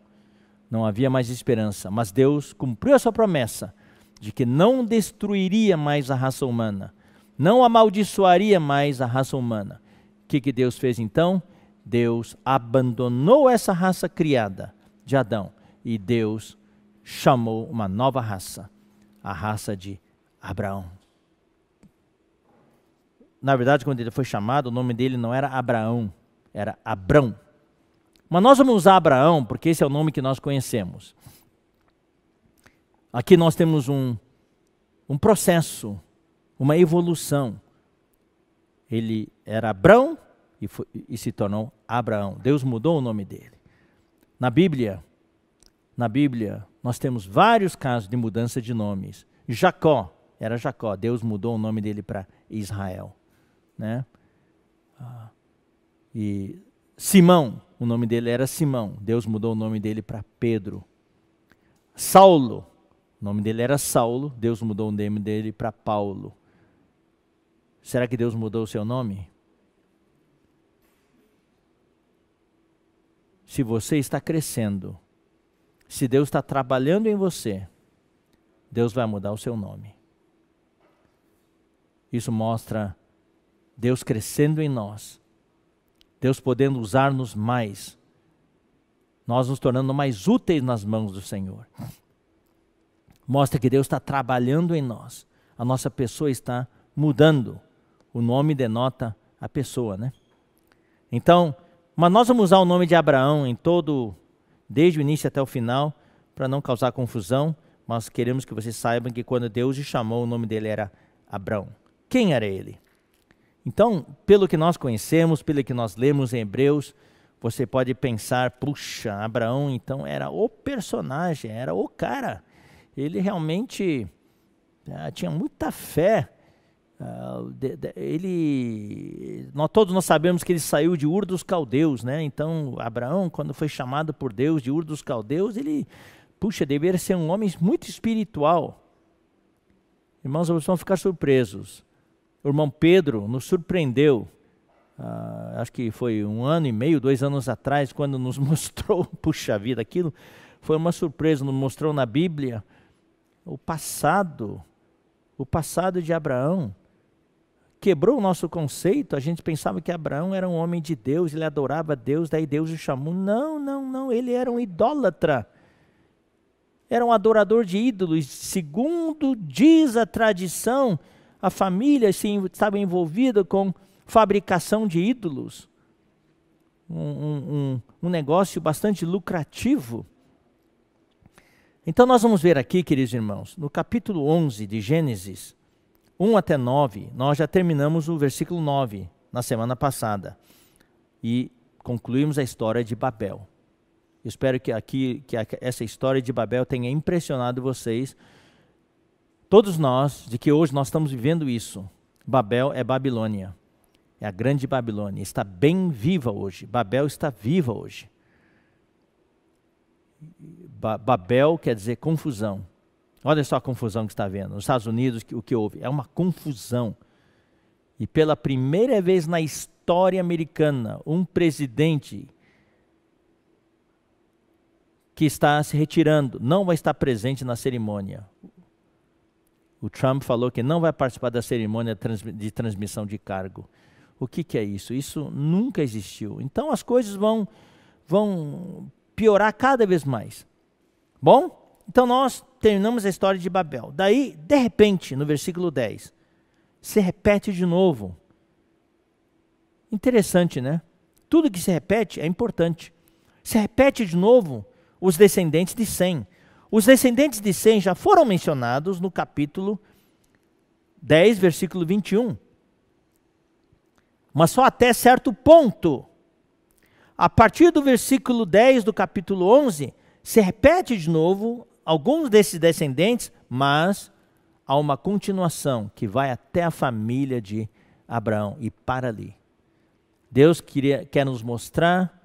Não havia mais esperança, mas Deus cumpriu a sua promessa de que não destruiria mais a raça humana, não amaldiçoaria mais a raça humana. O que, que Deus fez então? Deus abandonou essa raça criada de Adão e Deus chamou uma nova raça, a raça de Abraão. Na verdade, quando ele foi chamado, o nome dele não era Abraão, era Abrão. Mas nós vamos usar Abraão porque esse é o nome que nós conhecemos. Aqui nós temos um, um processo uma evolução. Ele era Abrão e, foi, e se tornou Abraão. Deus mudou o nome dele. Na Bíblia, na Bíblia, nós temos vários casos de mudança de nomes. Jacó era Jacó, Deus mudou o nome dele para Israel, né? Ah, e Simão, o nome dele era Simão, Deus mudou o nome dele para Pedro. Saulo, o nome dele era Saulo, Deus mudou o nome dele para Paulo. Será que Deus mudou o seu nome? Se você está crescendo, se Deus está trabalhando em você, Deus vai mudar o seu nome. Isso mostra Deus crescendo em nós, Deus podendo usar-nos mais, nós nos tornando mais úteis nas mãos do Senhor. Mostra que Deus está trabalhando em nós, a nossa pessoa está mudando. O nome denota a pessoa, né? Então, mas nós vamos usar o nome de Abraão em todo, desde o início até o final, para não causar confusão, mas queremos que vocês saibam que quando Deus o chamou, o nome dele era Abraão. Quem era ele? Então, pelo que nós conhecemos, pelo que nós lemos em Hebreus, você pode pensar, puxa, Abraão então era o personagem, era o cara. Ele realmente ah, tinha muita fé ah, de, de, ele, nós, todos nós sabemos que ele saiu de Ur dos Caldeus, né? Então Abraão, quando foi chamado por Deus de Ur dos Caldeus, ele, puxa, deveria ser um homem muito espiritual. Irmãos, vocês vão ficar surpresos. O irmão Pedro nos surpreendeu. Uh, acho que foi um ano e meio, dois anos atrás, quando nos mostrou, puxa vida, aquilo foi uma surpresa, nos mostrou na Bíblia o passado, o passado de Abraão quebrou o nosso conceito, a gente pensava que Abraão era um homem de Deus, ele adorava Deus, daí Deus o chamou. Não, não, não, ele era um idólatra. Era um adorador de ídolos. Segundo diz a tradição, a família se, estava envolvida com fabricação de ídolos. Um, um, um, um negócio bastante lucrativo. Então, nós vamos ver aqui, queridos irmãos, no capítulo 11 de Gênesis, 1 até 9, nós já terminamos o versículo 9 na semana passada e concluímos a história de Babel. espero que aqui que essa história de Babel tenha impressionado vocês, todos nós, de que hoje nós estamos vivendo isso. Babel é Babilônia, é a grande Babilônia, está bem viva hoje. Babel está viva hoje. Ba Babel quer dizer confusão. Olha só a confusão que está vendo. Nos Estados Unidos, o que houve? É uma confusão. E pela primeira vez na história americana, um presidente que está se retirando não vai estar presente na cerimônia. O Trump falou que não vai participar da cerimônia de transmissão de cargo. O que, que é isso? Isso nunca existiu. Então as coisas vão, vão piorar cada vez mais. Bom? Então nós terminamos a história de Babel. Daí, de repente, no versículo 10, se repete de novo. Interessante, né? Tudo que se repete é importante. Se repete de novo os descendentes de Sem. Os descendentes de Sem já foram mencionados no capítulo 10, versículo 21. Mas só até certo ponto. A partir do versículo 10 do capítulo 11, se repete de novo alguns desses descendentes, mas há uma continuação que vai até a família de Abraão e para ali. Deus queria, quer nos mostrar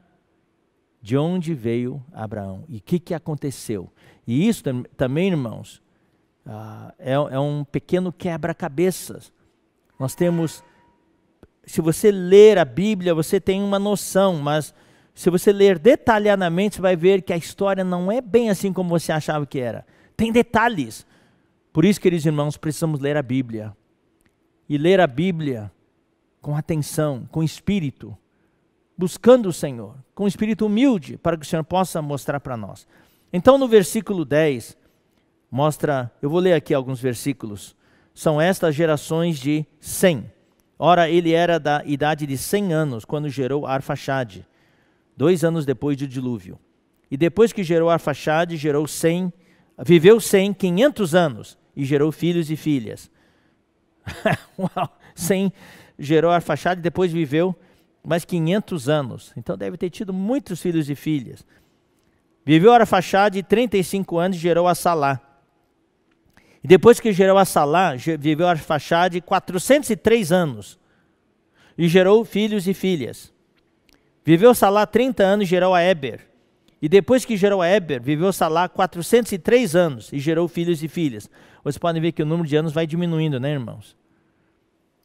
de onde veio Abraão e o que, que aconteceu. E isso também, irmãos, ah, é, é um pequeno quebra-cabeças. Nós temos, se você ler a Bíblia, você tem uma noção, mas se você ler detalhadamente, você vai ver que a história não é bem assim como você achava que era. Tem detalhes. Por isso, queridos irmãos, precisamos ler a Bíblia. E ler a Bíblia com atenção, com espírito, buscando o Senhor, com espírito humilde, para que o Senhor possa mostrar para nós. Então, no versículo 10, mostra, eu vou ler aqui alguns versículos. São estas gerações de 100. Ora, ele era da idade de 100 anos quando gerou Arfaxade dois anos depois do dilúvio. E depois que gerou Arfaxade, gerou viveu 100 500 anos e gerou filhos e filhas. Uau! Sem gerou Arfaxade, depois viveu mais 500 anos. Então deve ter tido muitos filhos e filhas. Viveu Arfaxade 35 anos e gerou Assalá. E depois que gerou Assalá, viveu Arfaxade 403 anos e gerou filhos e filhas. Viveu Salá 30 anos e gerou a Eber. E depois que gerou a Eber, viveu Salá 403 anos e gerou filhos e filhas. Vocês podem ver que o número de anos vai diminuindo, né, irmãos?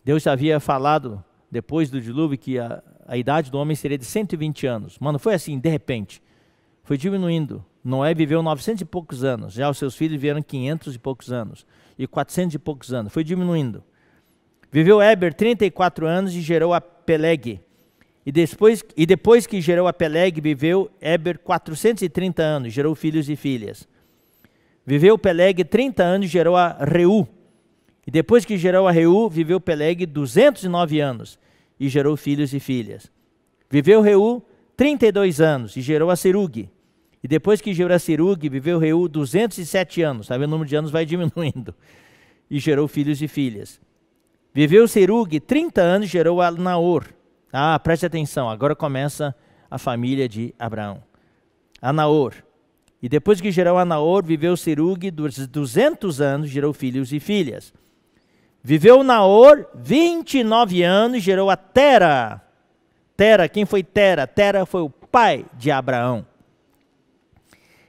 Deus havia falado depois do dilúvio que a, a idade do homem seria de 120 anos. Mano, foi assim, de repente. Foi diminuindo. Noé viveu 900 e poucos anos. Já os seus filhos vieram 500 e poucos anos. E 400 e poucos anos. Foi diminuindo. Viveu Eber 34 anos e gerou a Peleg. E depois, e depois que gerou a Peleg, viveu Eber 430 anos, gerou filhos e filhas. Viveu Peleg 30 anos, gerou a Reu. E depois que gerou a Reu, viveu Peleg 209 anos e gerou filhos e filhas. Viveu Reu 32 anos e gerou a Serugue. E depois que gerou a Serugue, viveu Reu 207 anos. Sabe, o número de anos vai diminuindo. E gerou filhos e filhas. Viveu Serugue 30 anos, gerou a Naor. Ah, preste atenção, agora começa a família de Abraão. Anaor. E depois que gerou Anaor, viveu Serug durante 200 anos, gerou filhos e filhas. Viveu Naor 29 anos, gerou a Tera. Tera, quem foi Tera? Tera foi o pai de Abraão.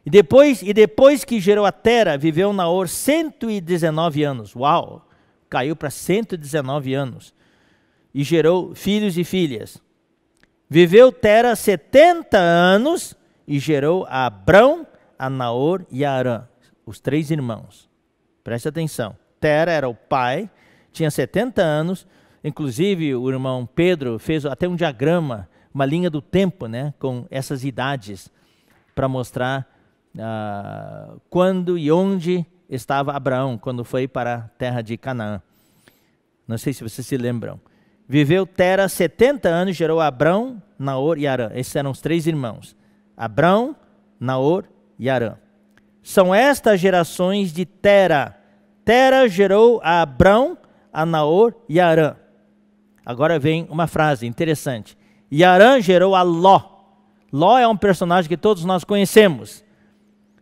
E depois, e depois que gerou a Tera, viveu Naor 119 anos. Uau! Caiu para 119 anos e gerou filhos e filhas. Viveu Tera 70 anos e gerou a Abrão, a Naor e a Arã, os três irmãos. Preste atenção. Tera era o pai, tinha 70 anos, inclusive o irmão Pedro fez até um diagrama, uma linha do tempo, né, com essas idades, para mostrar ah, quando e onde estava Abraão, quando foi para a terra de Canaã. Não sei se vocês se lembram. Viveu Tera 70 anos, gerou Abrão, Naor e Arã. Esses eram os três irmãos: Abrão, Naor e Arã. São estas gerações de Tera. Tera gerou a Abrão, a Naor e a Arã. Agora vem uma frase interessante. E Arã gerou a Ló. Ló é um personagem que todos nós conhecemos.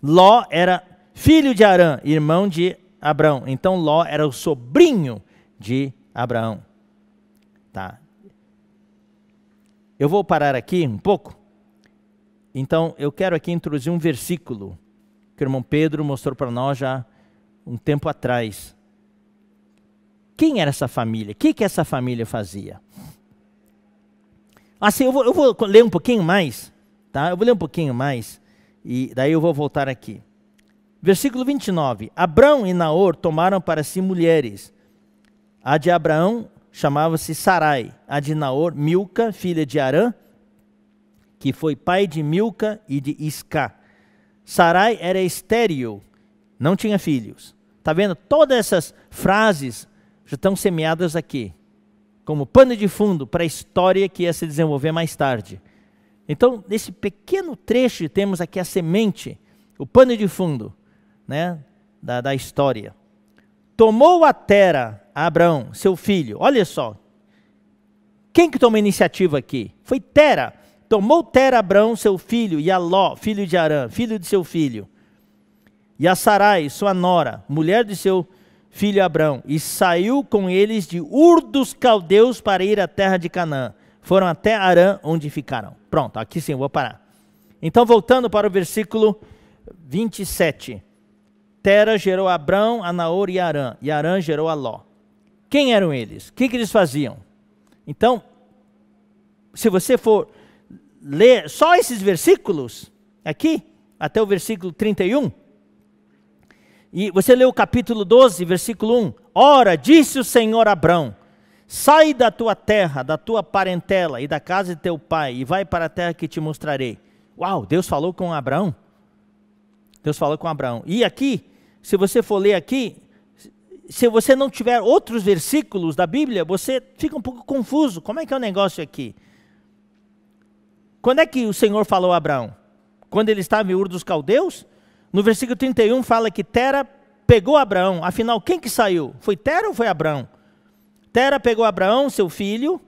Ló era filho de Arã, irmão de Abraão. Então Ló era o sobrinho de Abraão. Tá? Eu vou parar aqui um pouco. Então, eu quero aqui introduzir um versículo que o irmão Pedro mostrou para nós já um tempo atrás. Quem era essa família? O que, que essa família fazia? Assim, eu vou, eu vou ler um pouquinho mais, tá? Eu vou ler um pouquinho mais e daí eu vou voltar aqui. Versículo 29. Abrão e Naor tomaram para si mulheres. A de Abraão chamava-se Sarai, a de Naor, Milca, filha de Arã, que foi pai de Milca e de Isca. Sarai era estéril, não tinha filhos. Está vendo? Todas essas frases já estão semeadas aqui, como pano de fundo para a história que ia se desenvolver mais tarde. Então, nesse pequeno trecho, temos aqui a semente, o pano de fundo né, da, da história. Tomou a terra a Abraão, seu filho. Olha só. Quem que tomou a iniciativa aqui? Foi Tera. Tomou Tera Abraão, seu filho, e a Ló, filho de Arã, filho de seu filho. E a Sarai, sua nora, mulher de seu filho Abraão, e saiu com eles de Ur dos Caldeus para ir à terra de Canaã. Foram até Arã, onde ficaram. Pronto, aqui sim, vou parar. Então, voltando para o versículo 27. Tera gerou Abrão, Anaor e Arã, e Arã gerou a Ló. Quem eram eles? O que, que eles faziam? Então, se você for ler só esses versículos aqui, até o versículo 31, e você lê o capítulo 12, versículo 1. Ora, disse o Senhor a Abrão: Sai da tua terra, da tua parentela e da casa de teu pai, e vai para a terra que te mostrarei. Uau, Deus falou com Abraão. Deus falou com Abraão. E aqui, se você for ler aqui, se você não tiver outros versículos da Bíblia, você fica um pouco confuso. Como é que é o negócio aqui? Quando é que o Senhor falou a Abraão? Quando ele estava em Ur dos Caldeus? No versículo 31 fala que Tera pegou Abraão. Afinal, quem que saiu? Foi Tera ou foi Abraão? Tera pegou Abraão, seu filho.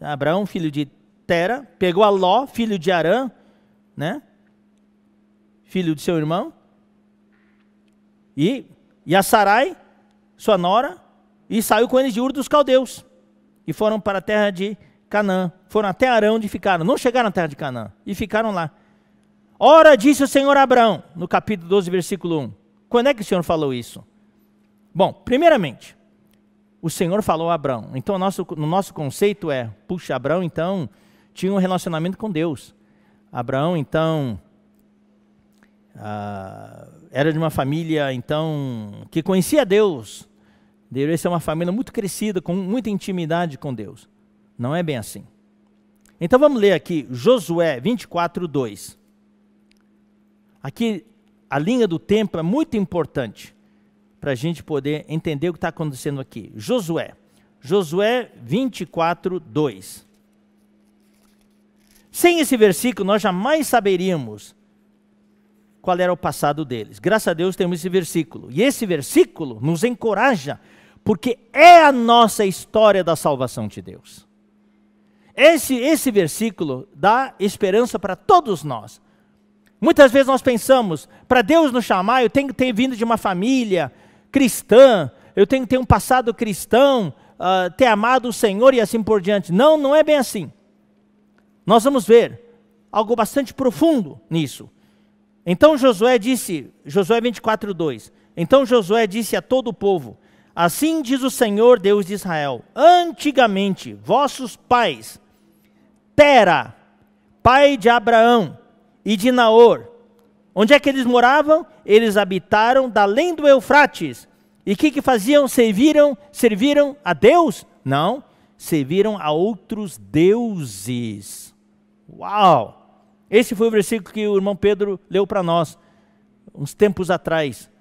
Abraão, filho de Tera. Pegou a Ló, filho de Arã, né? Filho de seu irmão. E, e a Sarai, sua nora, e saiu com eles de Ur dos Caldeus. E foram para a terra de Canaã. Foram até Arão onde ficaram. Não chegaram à terra de Canaã. E ficaram lá. Ora, disse o Senhor a Abraão, no capítulo 12, versículo 1. Quando é que o Senhor falou isso? Bom, primeiramente, o Senhor falou a Abraão. Então, o nosso, no nosso conceito é, puxa, Abraão, então, tinha um relacionamento com Deus. Abraão, então, ah, era de uma família, então, que conhecia Deus. Deveria ser é uma família muito crescida, com muita intimidade com Deus. Não é bem assim. Então vamos ler aqui Josué 24, 2. Aqui a linha do tempo é muito importante para a gente poder entender o que está acontecendo aqui. Josué. Josué 24, 2. Sem esse versículo, nós jamais saberíamos qual era o passado deles. Graças a Deus temos esse versículo. E esse versículo nos encoraja porque é a nossa história da salvação de Deus. Esse, esse versículo dá esperança para todos nós. Muitas vezes nós pensamos, para Deus nos chamar, eu tenho que ter vindo de uma família cristã, eu tenho que ter um passado cristão, uh, ter amado o Senhor e assim por diante. Não, não é bem assim. Nós vamos ver algo bastante profundo nisso. Então Josué disse, Josué 24, 2: Então Josué disse a todo o povo: Assim diz o Senhor Deus de Israel: Antigamente vossos pais, Tera, pai de Abraão e de Naor, onde é que eles moravam? Eles habitaram da além do Eufrates. E o que, que faziam? Serviram, serviram a Deus? Não, serviram a outros deuses. Uau! Esse foi o versículo que o irmão Pedro leu para nós uns tempos atrás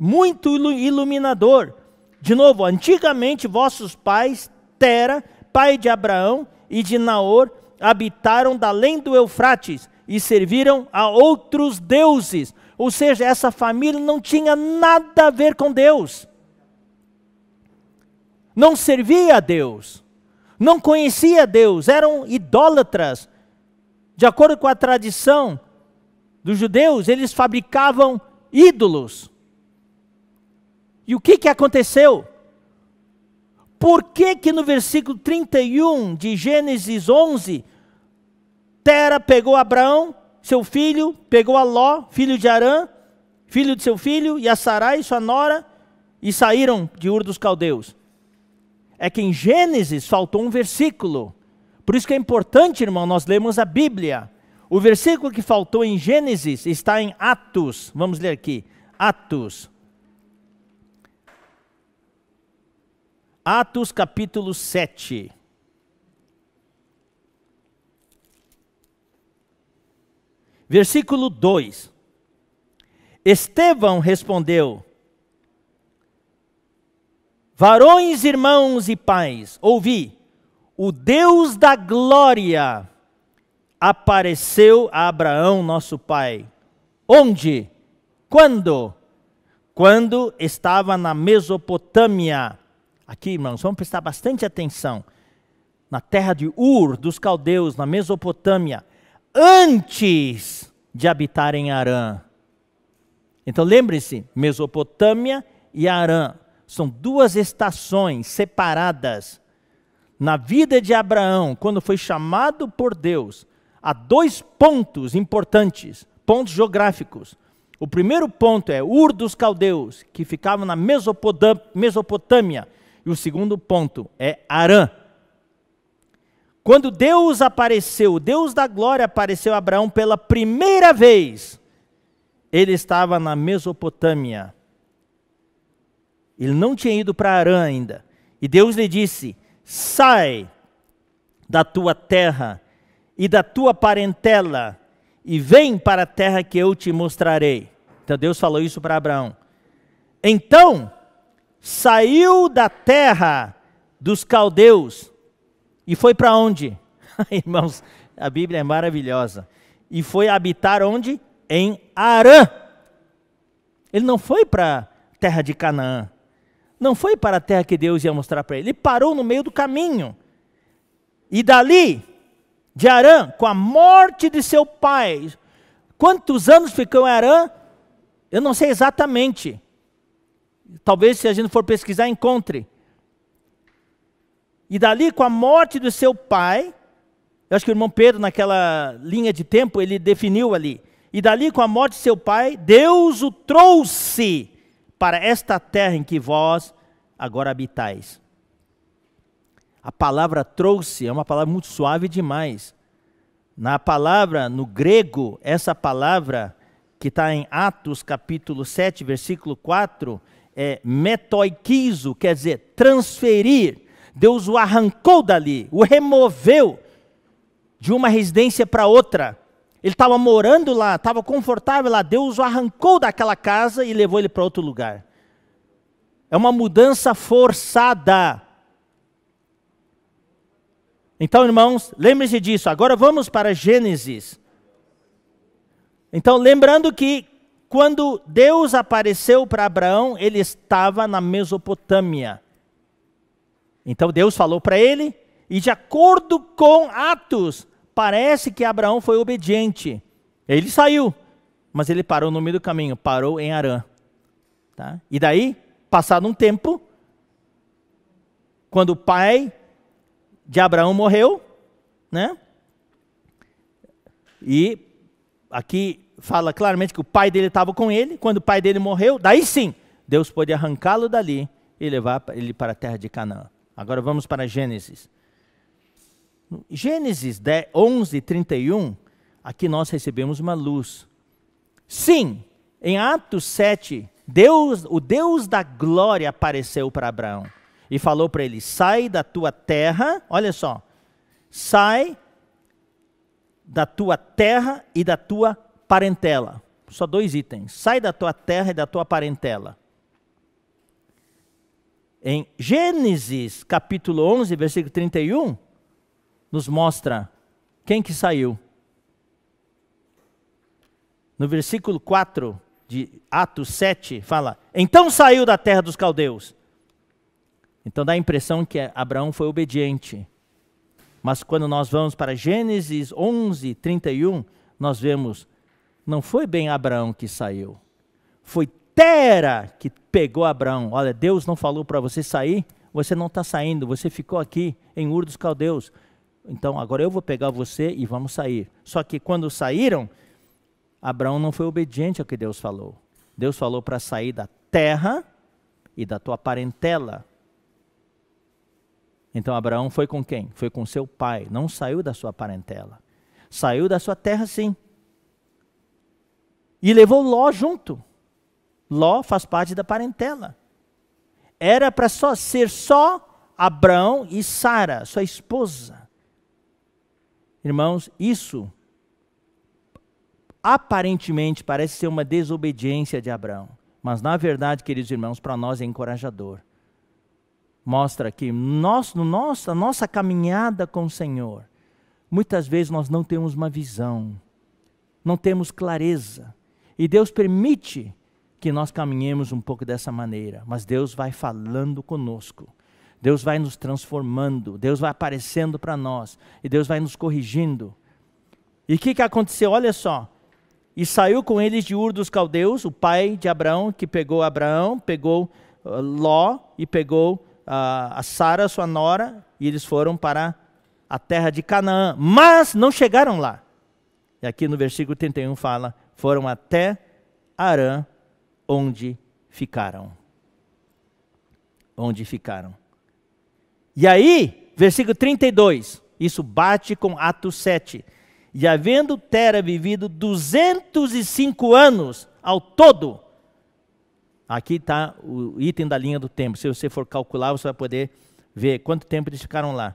muito iluminador. De novo, antigamente vossos pais, Tera, pai de Abraão e de Naor, habitaram da além do Eufrates e serviram a outros deuses. Ou seja, essa família não tinha nada a ver com Deus. Não servia a Deus. Não conhecia Deus. Eram idólatras. De acordo com a tradição dos judeus, eles fabricavam ídolos. E o que, que aconteceu? Por que, que no versículo 31 de Gênesis 11, Tera pegou Abraão, seu filho, pegou a Ló, filho de Arã, filho de seu filho, e a Sarai, sua nora, e saíram de Ur dos Caldeus? É que em Gênesis faltou um versículo. Por isso que é importante, irmão, nós lemos a Bíblia. O versículo que faltou em Gênesis está em Atos. Vamos ler aqui. Atos Atos capítulo 7. Versículo 2: Estevão respondeu: Varões, irmãos e pais, ouvi, o Deus da glória apareceu a Abraão, nosso pai. Onde? Quando? Quando estava na Mesopotâmia Aqui, irmãos, vamos prestar bastante atenção. Na terra de Ur, dos caldeus, na Mesopotâmia, antes de habitar em Arã. Então lembre-se, Mesopotâmia e Arã são duas estações separadas na vida de Abraão, quando foi chamado por Deus, há dois pontos importantes, pontos geográficos. O primeiro ponto é Ur dos Caldeus, que ficava na Mesopotâmia, e o segundo ponto é Arã. Quando Deus apareceu, Deus da glória apareceu a Abraão pela primeira vez, ele estava na Mesopotâmia. Ele não tinha ido para Arã ainda. E Deus lhe disse: Sai da tua terra e da tua parentela e vem para a terra que eu te mostrarei. Então Deus falou isso para Abraão. Então, saiu da terra dos caldeus e foi para onde? Irmãos, a Bíblia é maravilhosa. E foi habitar onde? Em Arã. Ele não foi para a terra de Canaã. Não foi para a terra que Deus ia mostrar para ele. Ele parou no meio do caminho. E dali, de Arã, com a morte de seu pai, quantos anos ficou em Arã? Eu não sei exatamente. Talvez se a gente for pesquisar, encontre. E dali, com a morte do seu pai, eu acho que o irmão Pedro, naquela linha de tempo, ele definiu ali. E dali, com a morte de seu pai, Deus o trouxe para esta terra em que vós agora habitais. A palavra trouxe é uma palavra muito suave demais. Na palavra, no grego, essa palavra que está em Atos capítulo 7, versículo 4, é, metoiquizo, quer dizer, transferir. Deus o arrancou dali, o removeu de uma residência para outra. Ele estava morando lá, estava confortável lá. Deus o arrancou daquela casa e levou ele para outro lugar. É uma mudança forçada. Então, irmãos, lembre-se disso. Agora vamos para Gênesis. Então, lembrando que quando Deus apareceu para Abraão, ele estava na Mesopotâmia. Então Deus falou para ele, e de acordo com Atos, parece que Abraão foi obediente. Ele saiu, mas ele parou no meio do caminho, parou em Arã. Tá? E daí, passado um tempo, quando o pai de Abraão morreu, né? E aqui fala claramente que o pai dele estava com ele, quando o pai dele morreu, daí sim, Deus pôde arrancá-lo dali e levar ele para a terra de Canaã. Agora vamos para Gênesis. Gênesis 11, 31, aqui nós recebemos uma luz. Sim, em Atos 7, Deus, o Deus da glória apareceu para Abraão e falou para ele: sai da tua terra, olha só, sai da tua terra e da tua parentela. Só dois itens. Sai da tua terra e da tua parentela. Em Gênesis capítulo 11, versículo 31, nos mostra quem que saiu. No versículo 4 de Atos 7, fala: Então saiu da terra dos caldeus. Então dá a impressão que Abraão foi obediente. Mas quando nós vamos para Gênesis 11, 31, nós vemos não foi bem Abraão que saiu. Foi Tera que pegou Abraão. Olha, Deus não falou para você sair, você não está saindo, você ficou aqui em Ur dos Caldeus. Então agora eu vou pegar você e vamos sair. Só que quando saíram, Abraão não foi obediente ao que Deus falou. Deus falou para sair da terra e da tua parentela. Então Abraão foi com quem? Foi com seu pai, não saiu da sua parentela. Saiu da sua terra, sim, e levou Ló junto. Ló faz parte da parentela. Era para só ser só Abraão e Sara, sua esposa. Irmãos, isso aparentemente parece ser uma desobediência de Abraão, mas na verdade, queridos irmãos, para nós é encorajador. Mostra que nós, no nosso, nossa caminhada com o Senhor, muitas vezes nós não temos uma visão, não temos clareza e Deus permite que nós caminhemos um pouco dessa maneira, mas Deus vai falando conosco. Deus vai nos transformando, Deus vai aparecendo para nós e Deus vai nos corrigindo. E o que, que aconteceu? Olha só. E saiu com eles de Ur dos Caldeus, o pai de Abraão, que pegou Abraão, pegou uh, Ló e pegou uh, a Sara, sua nora, e eles foram para a terra de Canaã. Mas não chegaram lá. E aqui no versículo 31 fala: foram até Arã, onde ficaram. Onde ficaram. E aí, versículo 32, isso bate com Atos 7. E havendo Tera vivido 205 anos ao todo, aqui está o item da linha do tempo. Se você for calcular, você vai poder ver quanto tempo eles ficaram lá.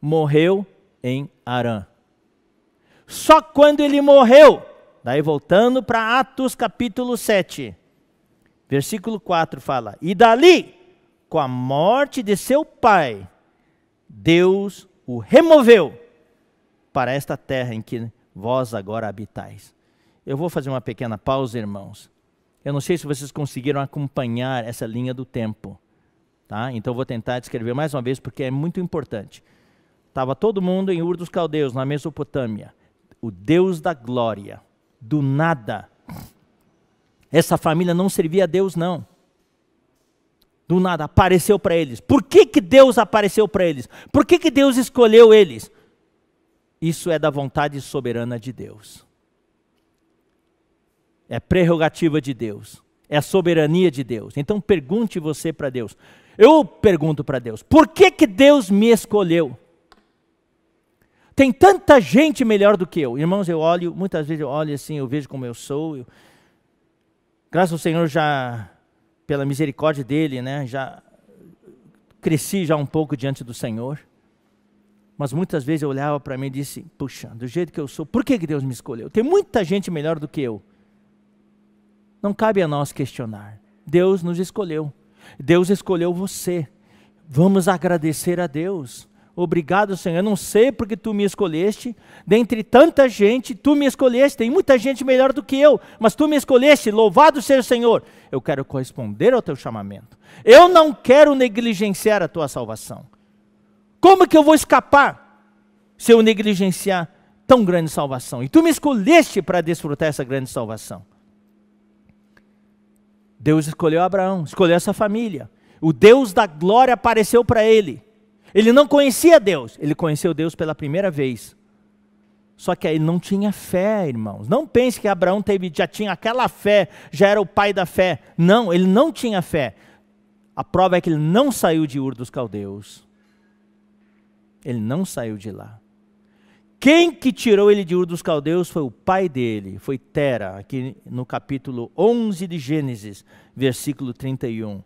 Morreu em Arã. Só quando ele morreu Daí voltando para Atos capítulo 7, versículo 4 fala: E dali, com a morte de seu pai, Deus o removeu para esta terra em que vós agora habitais. Eu vou fazer uma pequena pausa, irmãos. Eu não sei se vocês conseguiram acompanhar essa linha do tempo. Tá? Então vou tentar descrever mais uma vez porque é muito importante. Estava todo mundo em Ur dos Caldeus, na Mesopotâmia. O Deus da glória do nada. Essa família não servia a Deus, não. Do nada, apareceu para eles. Por que, que Deus apareceu para eles? Por que, que Deus escolheu eles? Isso é da vontade soberana de Deus. É prerrogativa de Deus. É a soberania de Deus. Então pergunte você para Deus. Eu pergunto para Deus: por que, que Deus me escolheu? Tem tanta gente melhor do que eu. Irmãos, eu olho, muitas vezes eu olho assim, eu vejo como eu sou. Eu... Graças ao Senhor já, pela misericórdia dele, né, já cresci já um pouco diante do Senhor. Mas muitas vezes eu olhava para mim e disse, puxa, do jeito que eu sou, por que, que Deus me escolheu? Tem muita gente melhor do que eu. Não cabe a nós questionar. Deus nos escolheu. Deus escolheu você. Vamos agradecer a Deus. Obrigado, Senhor. Eu não sei porque tu me escolheste. Dentre tanta gente, tu me escolheste. Tem muita gente melhor do que eu, mas tu me escolheste. Louvado seja o Senhor. Eu quero corresponder ao teu chamamento. Eu não quero negligenciar a tua salvação. Como que eu vou escapar se eu negligenciar tão grande salvação? E tu me escolheste para desfrutar essa grande salvação. Deus escolheu Abraão, escolheu essa família. O Deus da glória apareceu para ele. Ele não conhecia Deus, ele conheceu Deus pela primeira vez. Só que ele não tinha fé, irmãos. Não pense que Abraão teve, já tinha aquela fé, já era o pai da fé. Não, ele não tinha fé. A prova é que ele não saiu de Ur dos Caldeus. Ele não saiu de lá. Quem que tirou ele de Ur dos Caldeus foi o pai dele, foi Tera, aqui no capítulo 11 de Gênesis, versículo 31.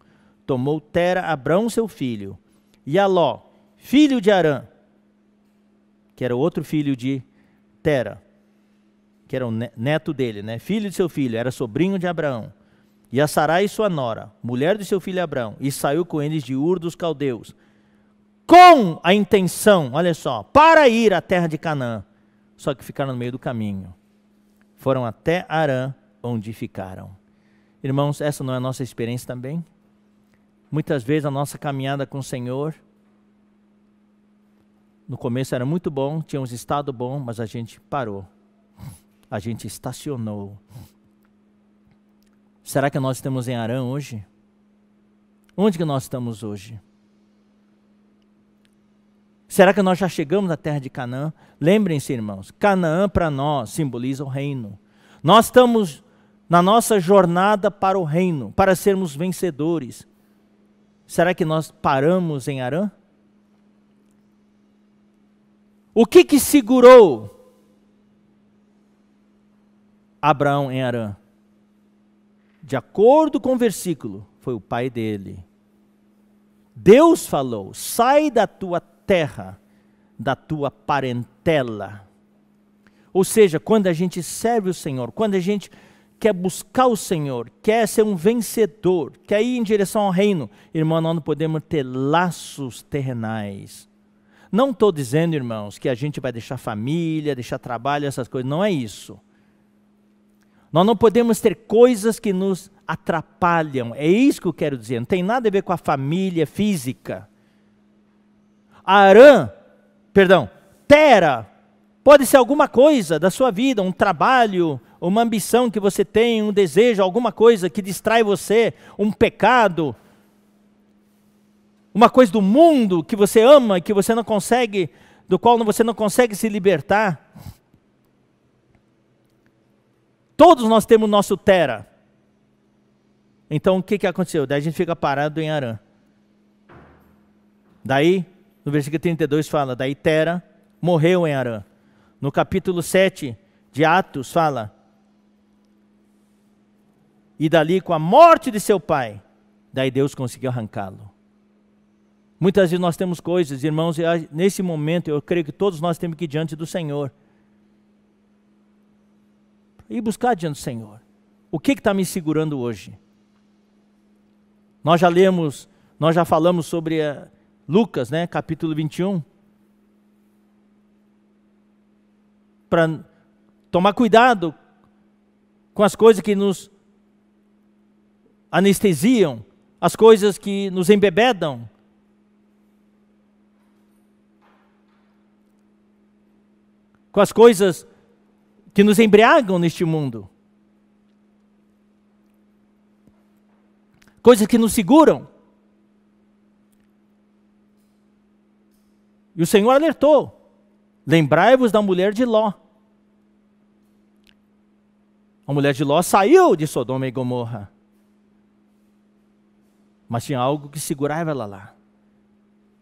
Tomou Tera, Abraão seu filho, e Aló, filho de Arã, que era outro filho de Tera, que era o neto dele, né? filho de seu filho, era sobrinho de Abraão. E a Sarai, sua nora, mulher de seu filho Abraão, e saiu com eles de Ur dos Caldeus, com a intenção, olha só, para ir à terra de Canaã, só que ficaram no meio do caminho. Foram até Arã, onde ficaram. Irmãos, essa não é a nossa experiência também? Muitas vezes a nossa caminhada com o Senhor no começo era muito bom, tínhamos estado bom, mas a gente parou. A gente estacionou. Será que nós estamos em Arã hoje? Onde que nós estamos hoje? Será que nós já chegamos à terra de Canaã? Lembrem-se, irmãos, Canaã para nós simboliza o reino. Nós estamos na nossa jornada para o reino, para sermos vencedores. Será que nós paramos em Arã? O que que segurou Abraão em Arã? De acordo com o versículo, foi o pai dele. Deus falou: sai da tua terra, da tua parentela. Ou seja, quando a gente serve o Senhor, quando a gente quer buscar o Senhor, quer ser um vencedor, quer ir em direção ao reino, irmão, nós não podemos ter laços terrenais não estou dizendo, irmãos, que a gente vai deixar família, deixar trabalho, essas coisas. Não é isso. Nós não podemos ter coisas que nos atrapalham. É isso que eu quero dizer. Não tem nada a ver com a família física. Arã, perdão, Tera, pode ser alguma coisa da sua vida, um trabalho, uma ambição que você tem, um desejo, alguma coisa que distrai você, um pecado uma coisa do mundo que você ama e que você não consegue, do qual você não consegue se libertar. Todos nós temos nosso Tera. Então o que, que aconteceu? Daí a gente fica parado em Arã. Daí, no versículo 32 fala, daí Tera morreu em Arã. No capítulo 7 de Atos fala, e dali com a morte de seu pai, daí Deus conseguiu arrancá-lo. Muitas vezes nós temos coisas, irmãos, e nesse momento eu creio que todos nós temos que ir diante do Senhor. E buscar diante do Senhor. O que está me segurando hoje? Nós já lemos, nós já falamos sobre eh, Lucas, né, capítulo 21. Para tomar cuidado com as coisas que nos anestesiam, as coisas que nos embebedam, com as coisas que nos embriagam neste mundo. Coisas que nos seguram. E o Senhor alertou: lembrai-vos da mulher de Ló. A mulher de Ló saiu de Sodoma e Gomorra. Mas tinha algo que segurava ela lá.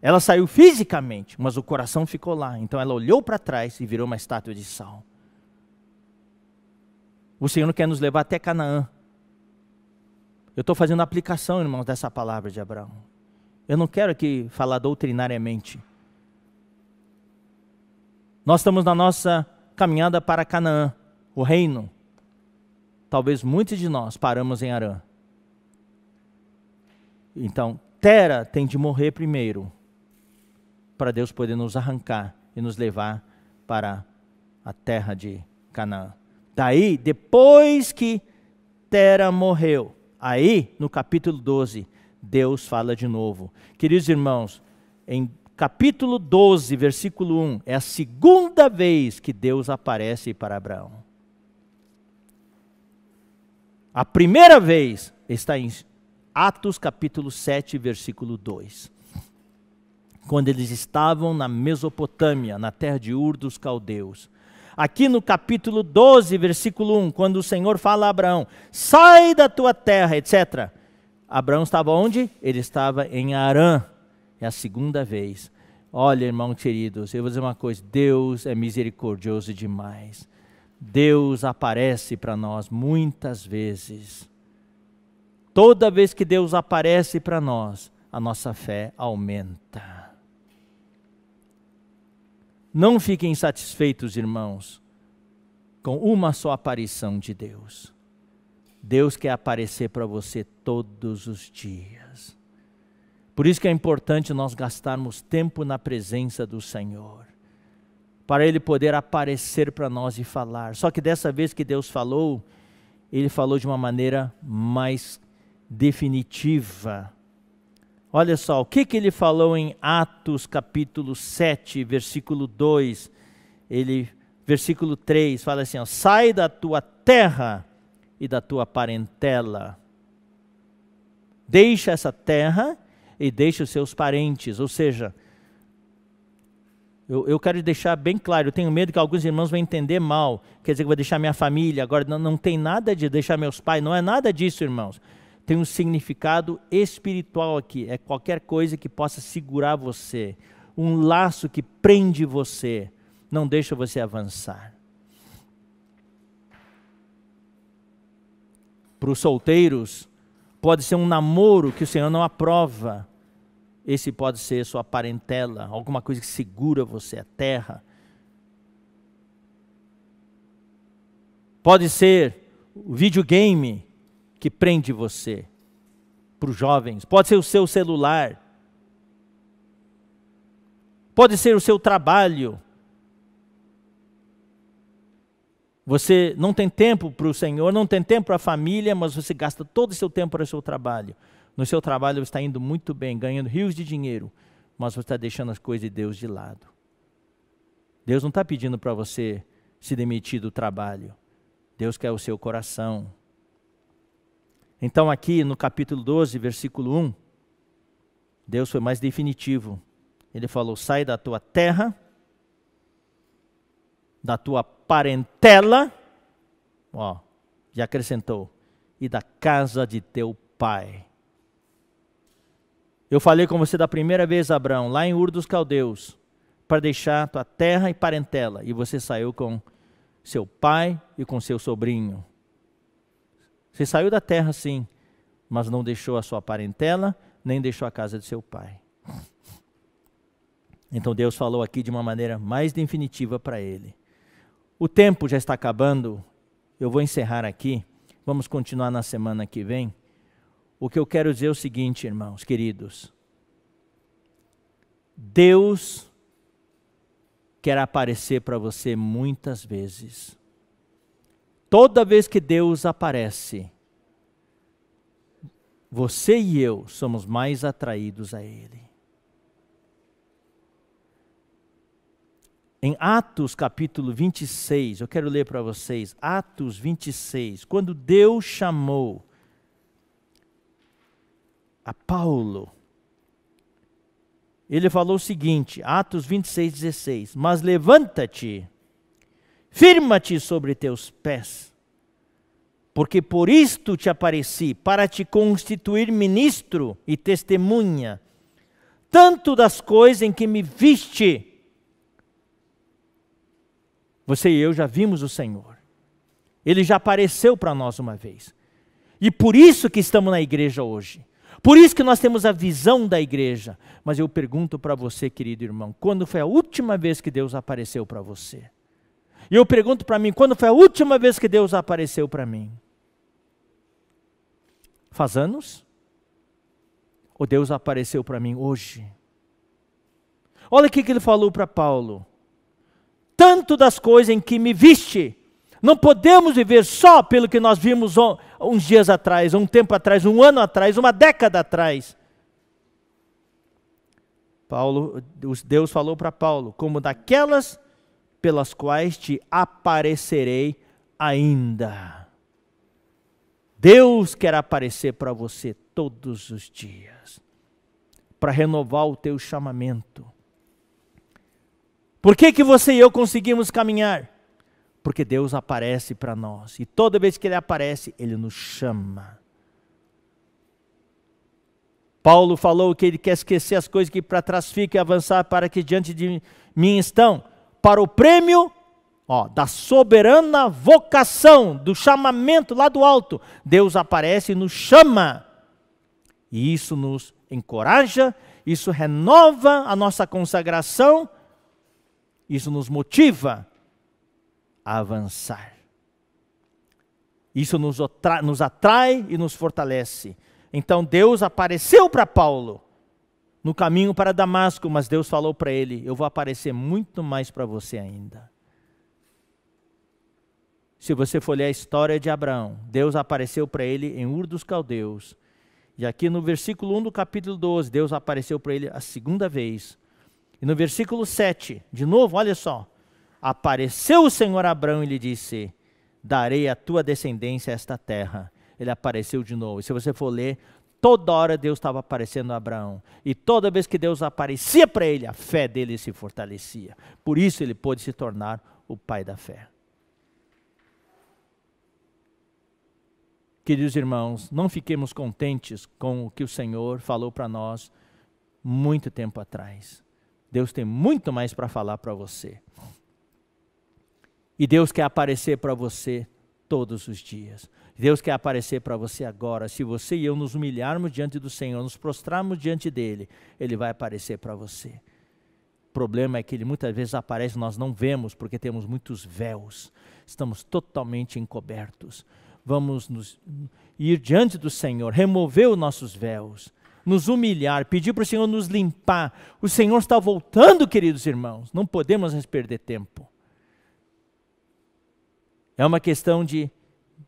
Ela saiu fisicamente, mas o coração ficou lá. Então ela olhou para trás e virou uma estátua de sal. O Senhor quer nos levar até Canaã. Eu estou fazendo aplicação, irmãos, dessa palavra de Abraão. Eu não quero aqui falar doutrinariamente. Nós estamos na nossa caminhada para Canaã, o reino. Talvez muitos de nós paramos em Arã. Então, Tera tem de morrer primeiro para Deus poder nos arrancar e nos levar para a terra de Canaã. Daí, depois que Tera morreu, aí no capítulo 12, Deus fala de novo. Queridos irmãos, em capítulo 12, versículo 1, é a segunda vez que Deus aparece para Abraão. A primeira vez está em Atos capítulo 7, versículo 2 quando eles estavam na Mesopotâmia, na terra de Ur dos Caldeus. Aqui no capítulo 12, versículo 1, quando o Senhor fala a Abraão: sai da tua terra, etc. Abraão estava onde? Ele estava em Arã. É a segunda vez. Olha, irmão queridos, eu vou dizer uma coisa: Deus é misericordioso demais. Deus aparece para nós muitas vezes. Toda vez que Deus aparece para nós, a nossa fé aumenta. Não fiquem satisfeitos, irmãos, com uma só aparição de Deus. Deus quer aparecer para você todos os dias. Por isso que é importante nós gastarmos tempo na presença do Senhor, para Ele poder aparecer para nós e falar. Só que dessa vez que Deus falou, Ele falou de uma maneira mais definitiva Olha só, o que, que ele falou em Atos capítulo 7, versículo 2. Ele, versículo 3, fala assim: ó, sai da tua terra e da tua parentela. Deixa essa terra e deixa os seus parentes. Ou seja, eu, eu, quero deixar bem claro, eu tenho medo que alguns irmãos vão entender mal. Quer dizer que vou deixar minha família, agora não, não tem nada de deixar meus pais, não é nada disso, irmãos tem um significado espiritual aqui. É qualquer coisa que possa segurar você, um laço que prende você, não deixa você avançar. Para os solteiros, pode ser um namoro que o Senhor não aprova. Esse pode ser sua parentela, alguma coisa que segura você, a terra. Pode ser o videogame que prende você para os jovens, pode ser o seu celular, pode ser o seu trabalho. Você não tem tempo para o Senhor, não tem tempo para a família, mas você gasta todo o seu tempo para o seu trabalho. No seu trabalho você está indo muito bem, ganhando rios de dinheiro, mas você está deixando as coisas de Deus de lado. Deus não está pedindo para você se demitir do trabalho. Deus quer o seu coração, então, aqui no capítulo 12, versículo 1, Deus foi mais definitivo. Ele falou: sai da tua terra, da tua parentela, ó, e acrescentou, e da casa de teu pai. Eu falei com você da primeira vez, Abraão, lá em Ur dos Caldeus, para deixar tua terra e parentela, e você saiu com seu pai e com seu sobrinho. Você saiu da terra, sim, mas não deixou a sua parentela, nem deixou a casa de seu pai. Então Deus falou aqui de uma maneira mais definitiva para ele. O tempo já está acabando, eu vou encerrar aqui, vamos continuar na semana que vem. O que eu quero dizer é o seguinte, irmãos queridos. Deus quer aparecer para você muitas vezes. Toda vez que Deus aparece, você e eu somos mais atraídos a Ele. Em Atos capítulo 26, eu quero ler para vocês, Atos 26, quando Deus chamou a Paulo, ele falou o seguinte, Atos 26, 16: Mas levanta-te firma-te sobre teus pés. Porque por isto te apareci, para te constituir ministro e testemunha, tanto das coisas em que me viste. Você e eu já vimos o Senhor. Ele já apareceu para nós uma vez. E por isso que estamos na igreja hoje. Por isso que nós temos a visão da igreja. Mas eu pergunto para você, querido irmão, quando foi a última vez que Deus apareceu para você? E eu pergunto para mim, quando foi a última vez que Deus apareceu para mim? Faz anos? Ou Deus apareceu para mim hoje? Olha o que ele falou para Paulo. Tanto das coisas em que me viste, não podemos viver só pelo que nós vimos uns dias atrás, um tempo atrás, um ano atrás, uma década atrás. Paulo, Deus falou para Paulo, como daquelas pelas quais te aparecerei ainda. Deus quer aparecer para você todos os dias, para renovar o teu chamamento. Por que, que você e eu conseguimos caminhar? Porque Deus aparece para nós, e toda vez que Ele aparece, Ele nos chama. Paulo falou que ele quer esquecer as coisas que para trás ficam e avançar para que diante de mim estão para o prêmio ó, da soberana vocação, do chamamento lá do alto. Deus aparece e nos chama. E isso nos encoraja, isso renova a nossa consagração, isso nos motiva a avançar. Isso nos nos atrai e nos fortalece. Então Deus apareceu para Paulo no caminho para Damasco, mas Deus falou para ele: Eu vou aparecer muito mais para você ainda. Se você for ler a história de Abraão, Deus apareceu para ele em Ur dos Caldeus. E aqui no versículo 1 do capítulo 12, Deus apareceu para ele a segunda vez. E no versículo 7, de novo, olha só. Apareceu o Senhor a Abraão e lhe disse: Darei à tua descendência esta terra. Ele apareceu de novo. E se você for ler Toda hora Deus estava aparecendo a Abraão. E toda vez que Deus aparecia para ele, a fé dele se fortalecia. Por isso ele pôde se tornar o pai da fé. Queridos irmãos, não fiquemos contentes com o que o Senhor falou para nós muito tempo atrás. Deus tem muito mais para falar para você. E Deus quer aparecer para você todos os dias. Deus quer aparecer para você agora. Se você e eu nos humilharmos diante do Senhor, nos prostrarmos diante dele, ele vai aparecer para você. O problema é que ele muitas vezes aparece e nós não vemos porque temos muitos véus. Estamos totalmente encobertos. Vamos nos, ir diante do Senhor, remover os nossos véus, nos humilhar, pedir para o Senhor nos limpar. O Senhor está voltando, queridos irmãos. Não podemos perder tempo. É uma questão de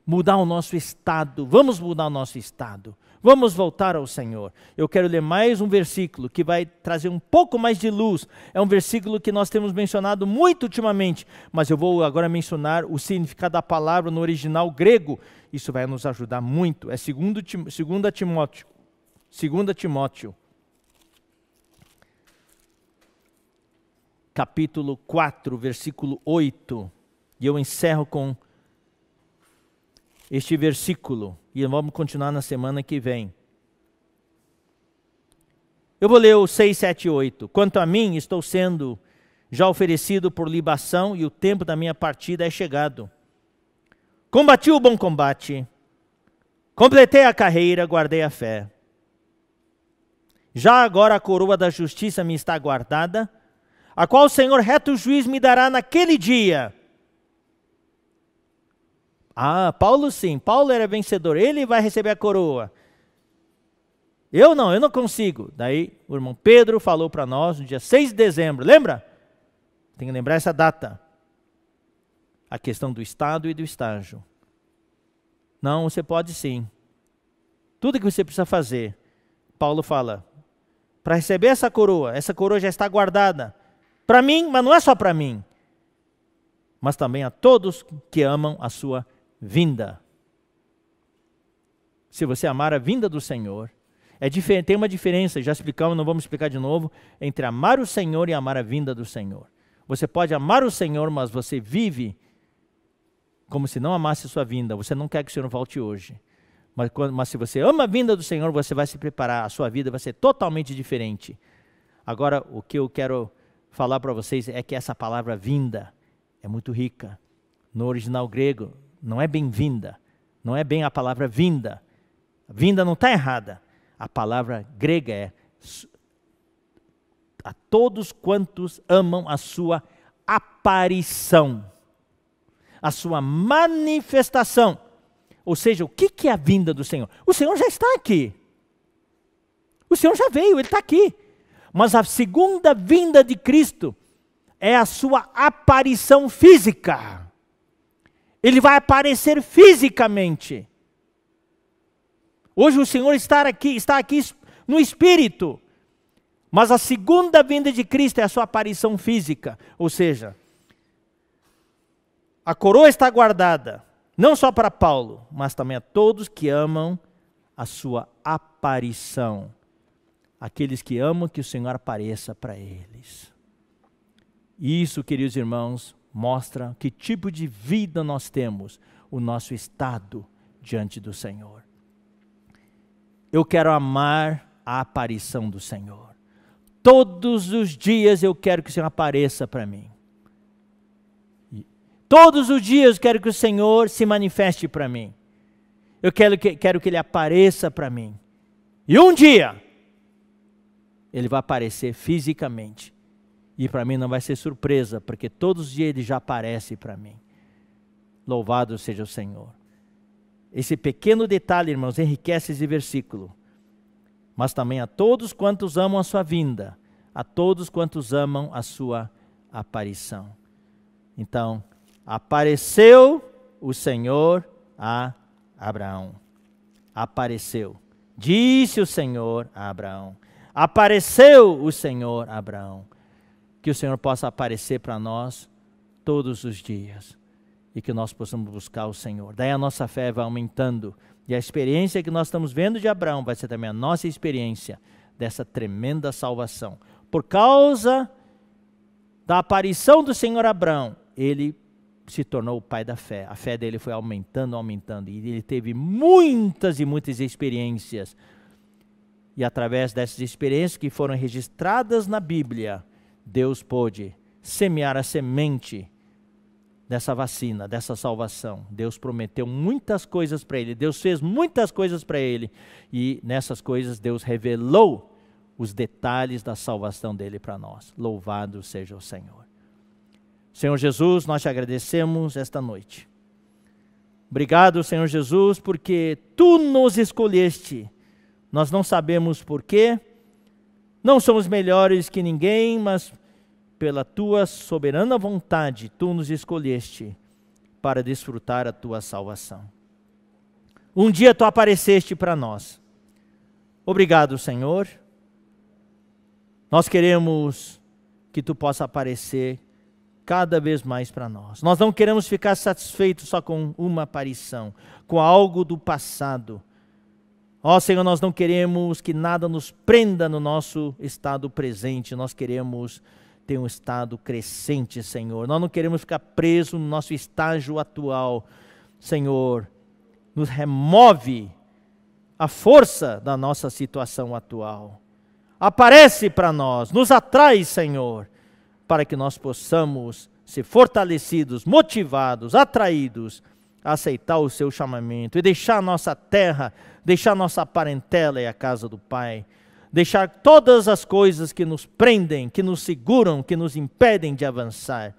mudar o nosso estado, vamos mudar o nosso estado, vamos voltar ao Senhor. Eu quero ler mais um versículo que vai trazer um pouco mais de luz. É um versículo que nós temos mencionado muito ultimamente, mas eu vou agora mencionar o significado da palavra no original grego. Isso vai nos ajudar muito. É 2 Timóteo. 2 Timóteo. Capítulo 4, versículo 8. E eu encerro com este versículo e vamos continuar na semana que vem. Eu vou ler o 6, 7 e 8. Quanto a mim, estou sendo já oferecido por libação e o tempo da minha partida é chegado. Combati o bom combate, completei a carreira, guardei a fé. Já agora a coroa da justiça me está guardada, a qual o Senhor reto juiz me dará naquele dia ah, Paulo sim, Paulo era vencedor, ele vai receber a coroa. Eu não, eu não consigo. Daí o irmão Pedro falou para nós no dia 6 de dezembro, lembra? Tem que lembrar essa data. A questão do estado e do estágio. Não, você pode sim. Tudo que você precisa fazer, Paulo fala, para receber essa coroa, essa coroa já está guardada. Para mim, mas não é só para mim, mas também a todos que amam a sua vinda. Se você amar a vinda do Senhor, é diferente, tem uma diferença, já explicamos, não vamos explicar de novo, entre amar o Senhor e amar a vinda do Senhor. Você pode amar o Senhor, mas você vive como se não amasse sua vinda. Você não quer que o Senhor volte hoje. Mas, quando, mas se você ama a vinda do Senhor, você vai se preparar, a sua vida vai ser totalmente diferente. Agora, o que eu quero falar para vocês é que essa palavra vinda é muito rica. No original grego, não é bem-vinda, não é bem a palavra vinda. Vinda não está errada. A palavra grega é a todos quantos amam a sua aparição, a sua manifestação. Ou seja, o que é a vinda do Senhor? O Senhor já está aqui. O Senhor já veio, Ele está aqui. Mas a segunda vinda de Cristo é a sua aparição física. Ele vai aparecer fisicamente. Hoje o Senhor está aqui, está aqui no espírito. Mas a segunda vinda de Cristo é a sua aparição física, ou seja, a coroa está guardada, não só para Paulo, mas também a todos que amam a sua aparição. Aqueles que amam que o Senhor apareça para eles. Isso, queridos irmãos, mostra que tipo de vida nós temos, o nosso estado diante do Senhor. Eu quero amar a aparição do Senhor. Todos os dias eu quero que o Senhor apareça para mim. Todos os dias eu quero que o Senhor se manifeste para mim. Eu quero que, quero que Ele apareça para mim. E um dia, Ele vai aparecer fisicamente e para mim não vai ser surpresa, porque todos os dias ele já aparece para mim. Louvado seja o Senhor. Esse pequeno detalhe, irmãos, enriquece esse versículo. Mas também a todos quantos amam a sua vinda, a todos quantos amam a sua aparição. Então, apareceu o Senhor a Abraão. Apareceu. Disse o Senhor a Abraão. Apareceu o Senhor a Abraão que o Senhor possa aparecer para nós todos os dias e que nós possamos buscar o Senhor. Daí a nossa fé vai aumentando e a experiência que nós estamos vendo de Abraão vai ser também a nossa experiência dessa tremenda salvação. Por causa da aparição do Senhor Abraão, ele se tornou o pai da fé. A fé dele foi aumentando, aumentando e ele teve muitas e muitas experiências. E através dessas experiências que foram registradas na Bíblia, Deus pôde semear a semente dessa vacina, dessa salvação. Deus prometeu muitas coisas para ele, Deus fez muitas coisas para ele, e nessas coisas Deus revelou os detalhes da salvação dele para nós. Louvado seja o Senhor. Senhor Jesus, nós te agradecemos esta noite. Obrigado, Senhor Jesus, porque tu nos escolheste. Nós não sabemos porquê, não somos melhores que ninguém, mas pela tua soberana vontade, tu nos escolheste para desfrutar a tua salvação. Um dia tu apareceste para nós. Obrigado, Senhor. Nós queremos que tu possa aparecer cada vez mais para nós. Nós não queremos ficar satisfeitos só com uma aparição, com algo do passado. Ó oh, Senhor, nós não queremos que nada nos prenda no nosso estado presente, nós queremos tem um estado crescente, Senhor. Nós não queremos ficar presos no nosso estágio atual, Senhor. Nos remove a força da nossa situação atual. Aparece para nós, nos atrai, Senhor, para que nós possamos ser fortalecidos, motivados, atraídos a aceitar o seu chamamento e deixar a nossa terra, deixar a nossa parentela e a casa do Pai deixar todas as coisas que nos prendem, que nos seguram, que nos impedem de avançar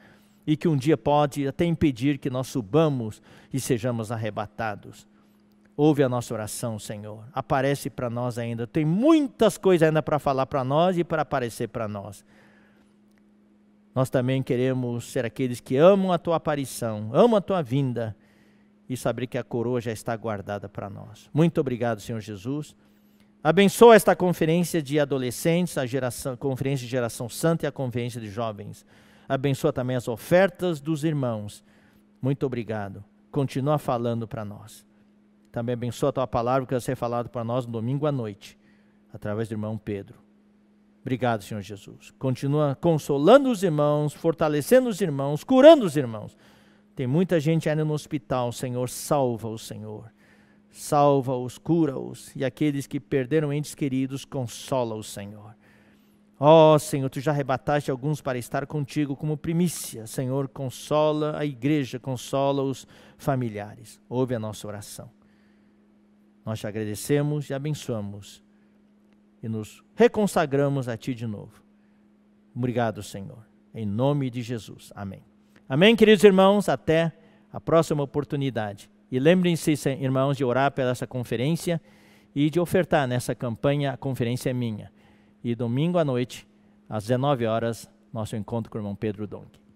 e que um dia pode até impedir que nós subamos e sejamos arrebatados. Ouve a nossa oração, Senhor. Aparece para nós ainda. Tem muitas coisas ainda para falar para nós e para aparecer para nós. Nós também queremos ser aqueles que amam a tua aparição, amam a tua vinda e saber que a coroa já está guardada para nós. Muito obrigado, Senhor Jesus. Abençoa esta conferência de adolescentes, a geração, conferência de geração santa e a conferência de jovens. Abençoa também as ofertas dos irmãos. Muito obrigado. Continua falando para nós. Também abençoa a tua palavra que vai ser falada para nós no domingo à noite, através do irmão Pedro. Obrigado, Senhor Jesus. Continua consolando os irmãos, fortalecendo os irmãos, curando os irmãos. Tem muita gente ainda no hospital, Senhor, salva o Senhor salva-os, cura-os, e aqueles que perderam entes queridos, consola-os, Senhor. Ó oh, Senhor, tu já arrebataste alguns para estar contigo como primícia. Senhor, consola a igreja, consola os familiares. Ouve a nossa oração. Nós te agradecemos e abençoamos e nos reconsagramos a ti de novo. Obrigado, Senhor. Em nome de Jesus. Amém. Amém, queridos irmãos. Até a próxima oportunidade. E lembrem-se, irmãos, de orar pela essa conferência e de ofertar nessa campanha. A conferência é minha. E domingo à noite, às 19 horas, nosso encontro com o irmão Pedro Dong.